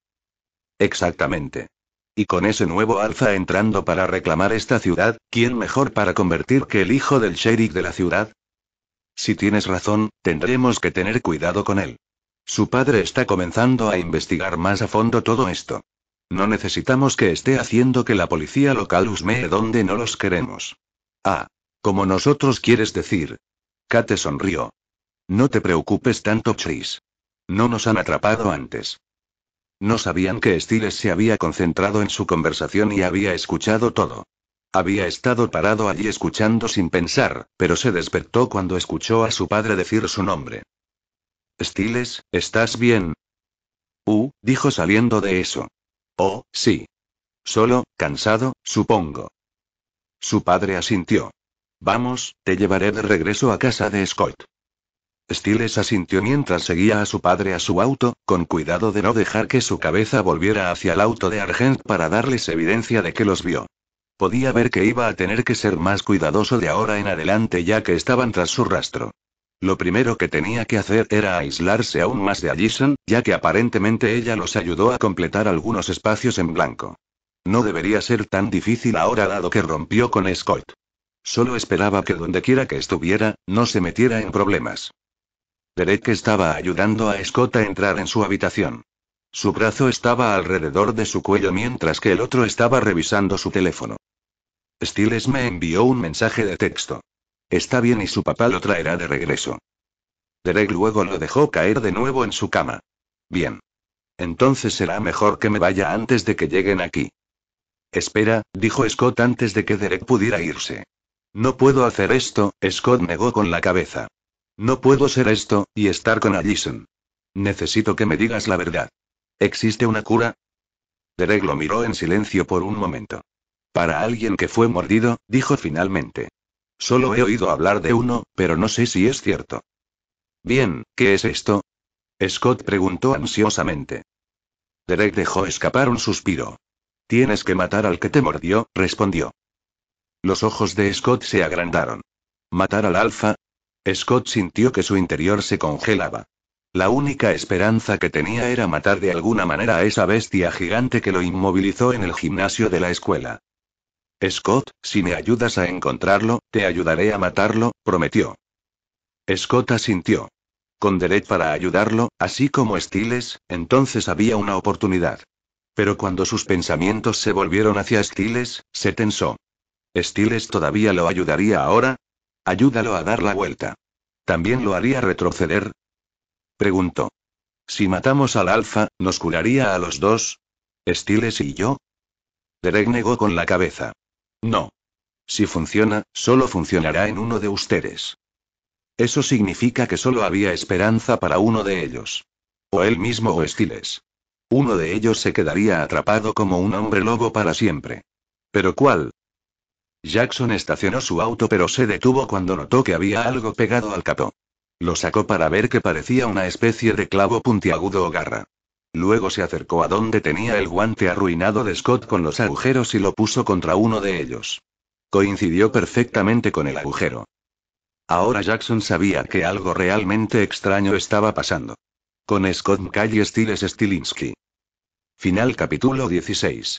Exactamente. Y con ese nuevo alza entrando para reclamar esta ciudad, ¿quién mejor para convertir que el hijo del sheriff de la ciudad? Si tienes razón, tendremos que tener cuidado con él. Su padre está comenzando a investigar más a fondo todo esto. No necesitamos que esté haciendo que la policía local husmee donde no los queremos. Ah, como nosotros quieres decir. Kate sonrió. No te preocupes tanto, Chase. No nos han atrapado antes. No sabían que Stiles se había concentrado en su conversación y había escuchado todo. Había estado parado allí escuchando sin pensar, pero se despertó cuando escuchó a su padre decir su nombre. Stiles, ¿estás bien? Uh, dijo saliendo de eso. Oh, sí. Solo, cansado, supongo. Su padre asintió. Vamos, te llevaré de regreso a casa de Scott. Stiles asintió mientras seguía a su padre a su auto, con cuidado de no dejar que su cabeza volviera hacia el auto de Argent para darles evidencia de que los vio. Podía ver que iba a tener que ser más cuidadoso de ahora en adelante ya que estaban tras su rastro. Lo primero que tenía que hacer era aislarse aún más de Allison, ya que aparentemente ella los ayudó a completar algunos espacios en blanco. No debería ser tan difícil ahora dado que rompió con Scott. Solo esperaba que dondequiera que estuviera, no se metiera en problemas. Derek estaba ayudando a Scott a entrar en su habitación. Su brazo estaba alrededor de su cuello mientras que el otro estaba revisando su teléfono. Stiles me envió un mensaje de texto. Está bien y su papá lo traerá de regreso. Derek luego lo dejó caer de nuevo en su cama. Bien. Entonces será mejor que me vaya antes de que lleguen aquí. Espera, dijo Scott antes de que Derek pudiera irse. No puedo hacer esto, Scott negó con la cabeza. No puedo ser esto, y estar con Allison. Necesito que me digas la verdad. ¿Existe una cura? Derek lo miró en silencio por un momento. Para alguien que fue mordido, dijo finalmente. Solo he oído hablar de uno, pero no sé si es cierto. Bien, ¿qué es esto? Scott preguntó ansiosamente. Derek dejó escapar un suspiro. Tienes que matar al que te mordió, respondió. Los ojos de Scott se agrandaron. ¿Matar al alfa? Scott sintió que su interior se congelaba. La única esperanza que tenía era matar de alguna manera a esa bestia gigante que lo inmovilizó en el gimnasio de la escuela. Scott, si me ayudas a encontrarlo, te ayudaré a matarlo, prometió. Scott asintió. Con Derek para ayudarlo, así como Stiles, entonces había una oportunidad. Pero cuando sus pensamientos se volvieron hacia Stiles, se tensó. ¿Stiles todavía lo ayudaría ahora? Ayúdalo a dar la vuelta. ¿También lo haría retroceder? Preguntó. Si matamos al alfa, ¿nos curaría a los dos? Estiles y yo? Derek negó con la cabeza. No. Si funciona, solo funcionará en uno de ustedes. Eso significa que solo había esperanza para uno de ellos. O él mismo o Stiles. Uno de ellos se quedaría atrapado como un hombre lobo para siempre. ¿Pero cuál? Jackson estacionó su auto pero se detuvo cuando notó que había algo pegado al capó. Lo sacó para ver que parecía una especie de clavo puntiagudo o garra. Luego se acercó a donde tenía el guante arruinado de Scott con los agujeros y lo puso contra uno de ellos. Coincidió perfectamente con el agujero. Ahora Jackson sabía que algo realmente extraño estaba pasando. Con Scott McCall y Stiles Stilinski. Final capítulo 16.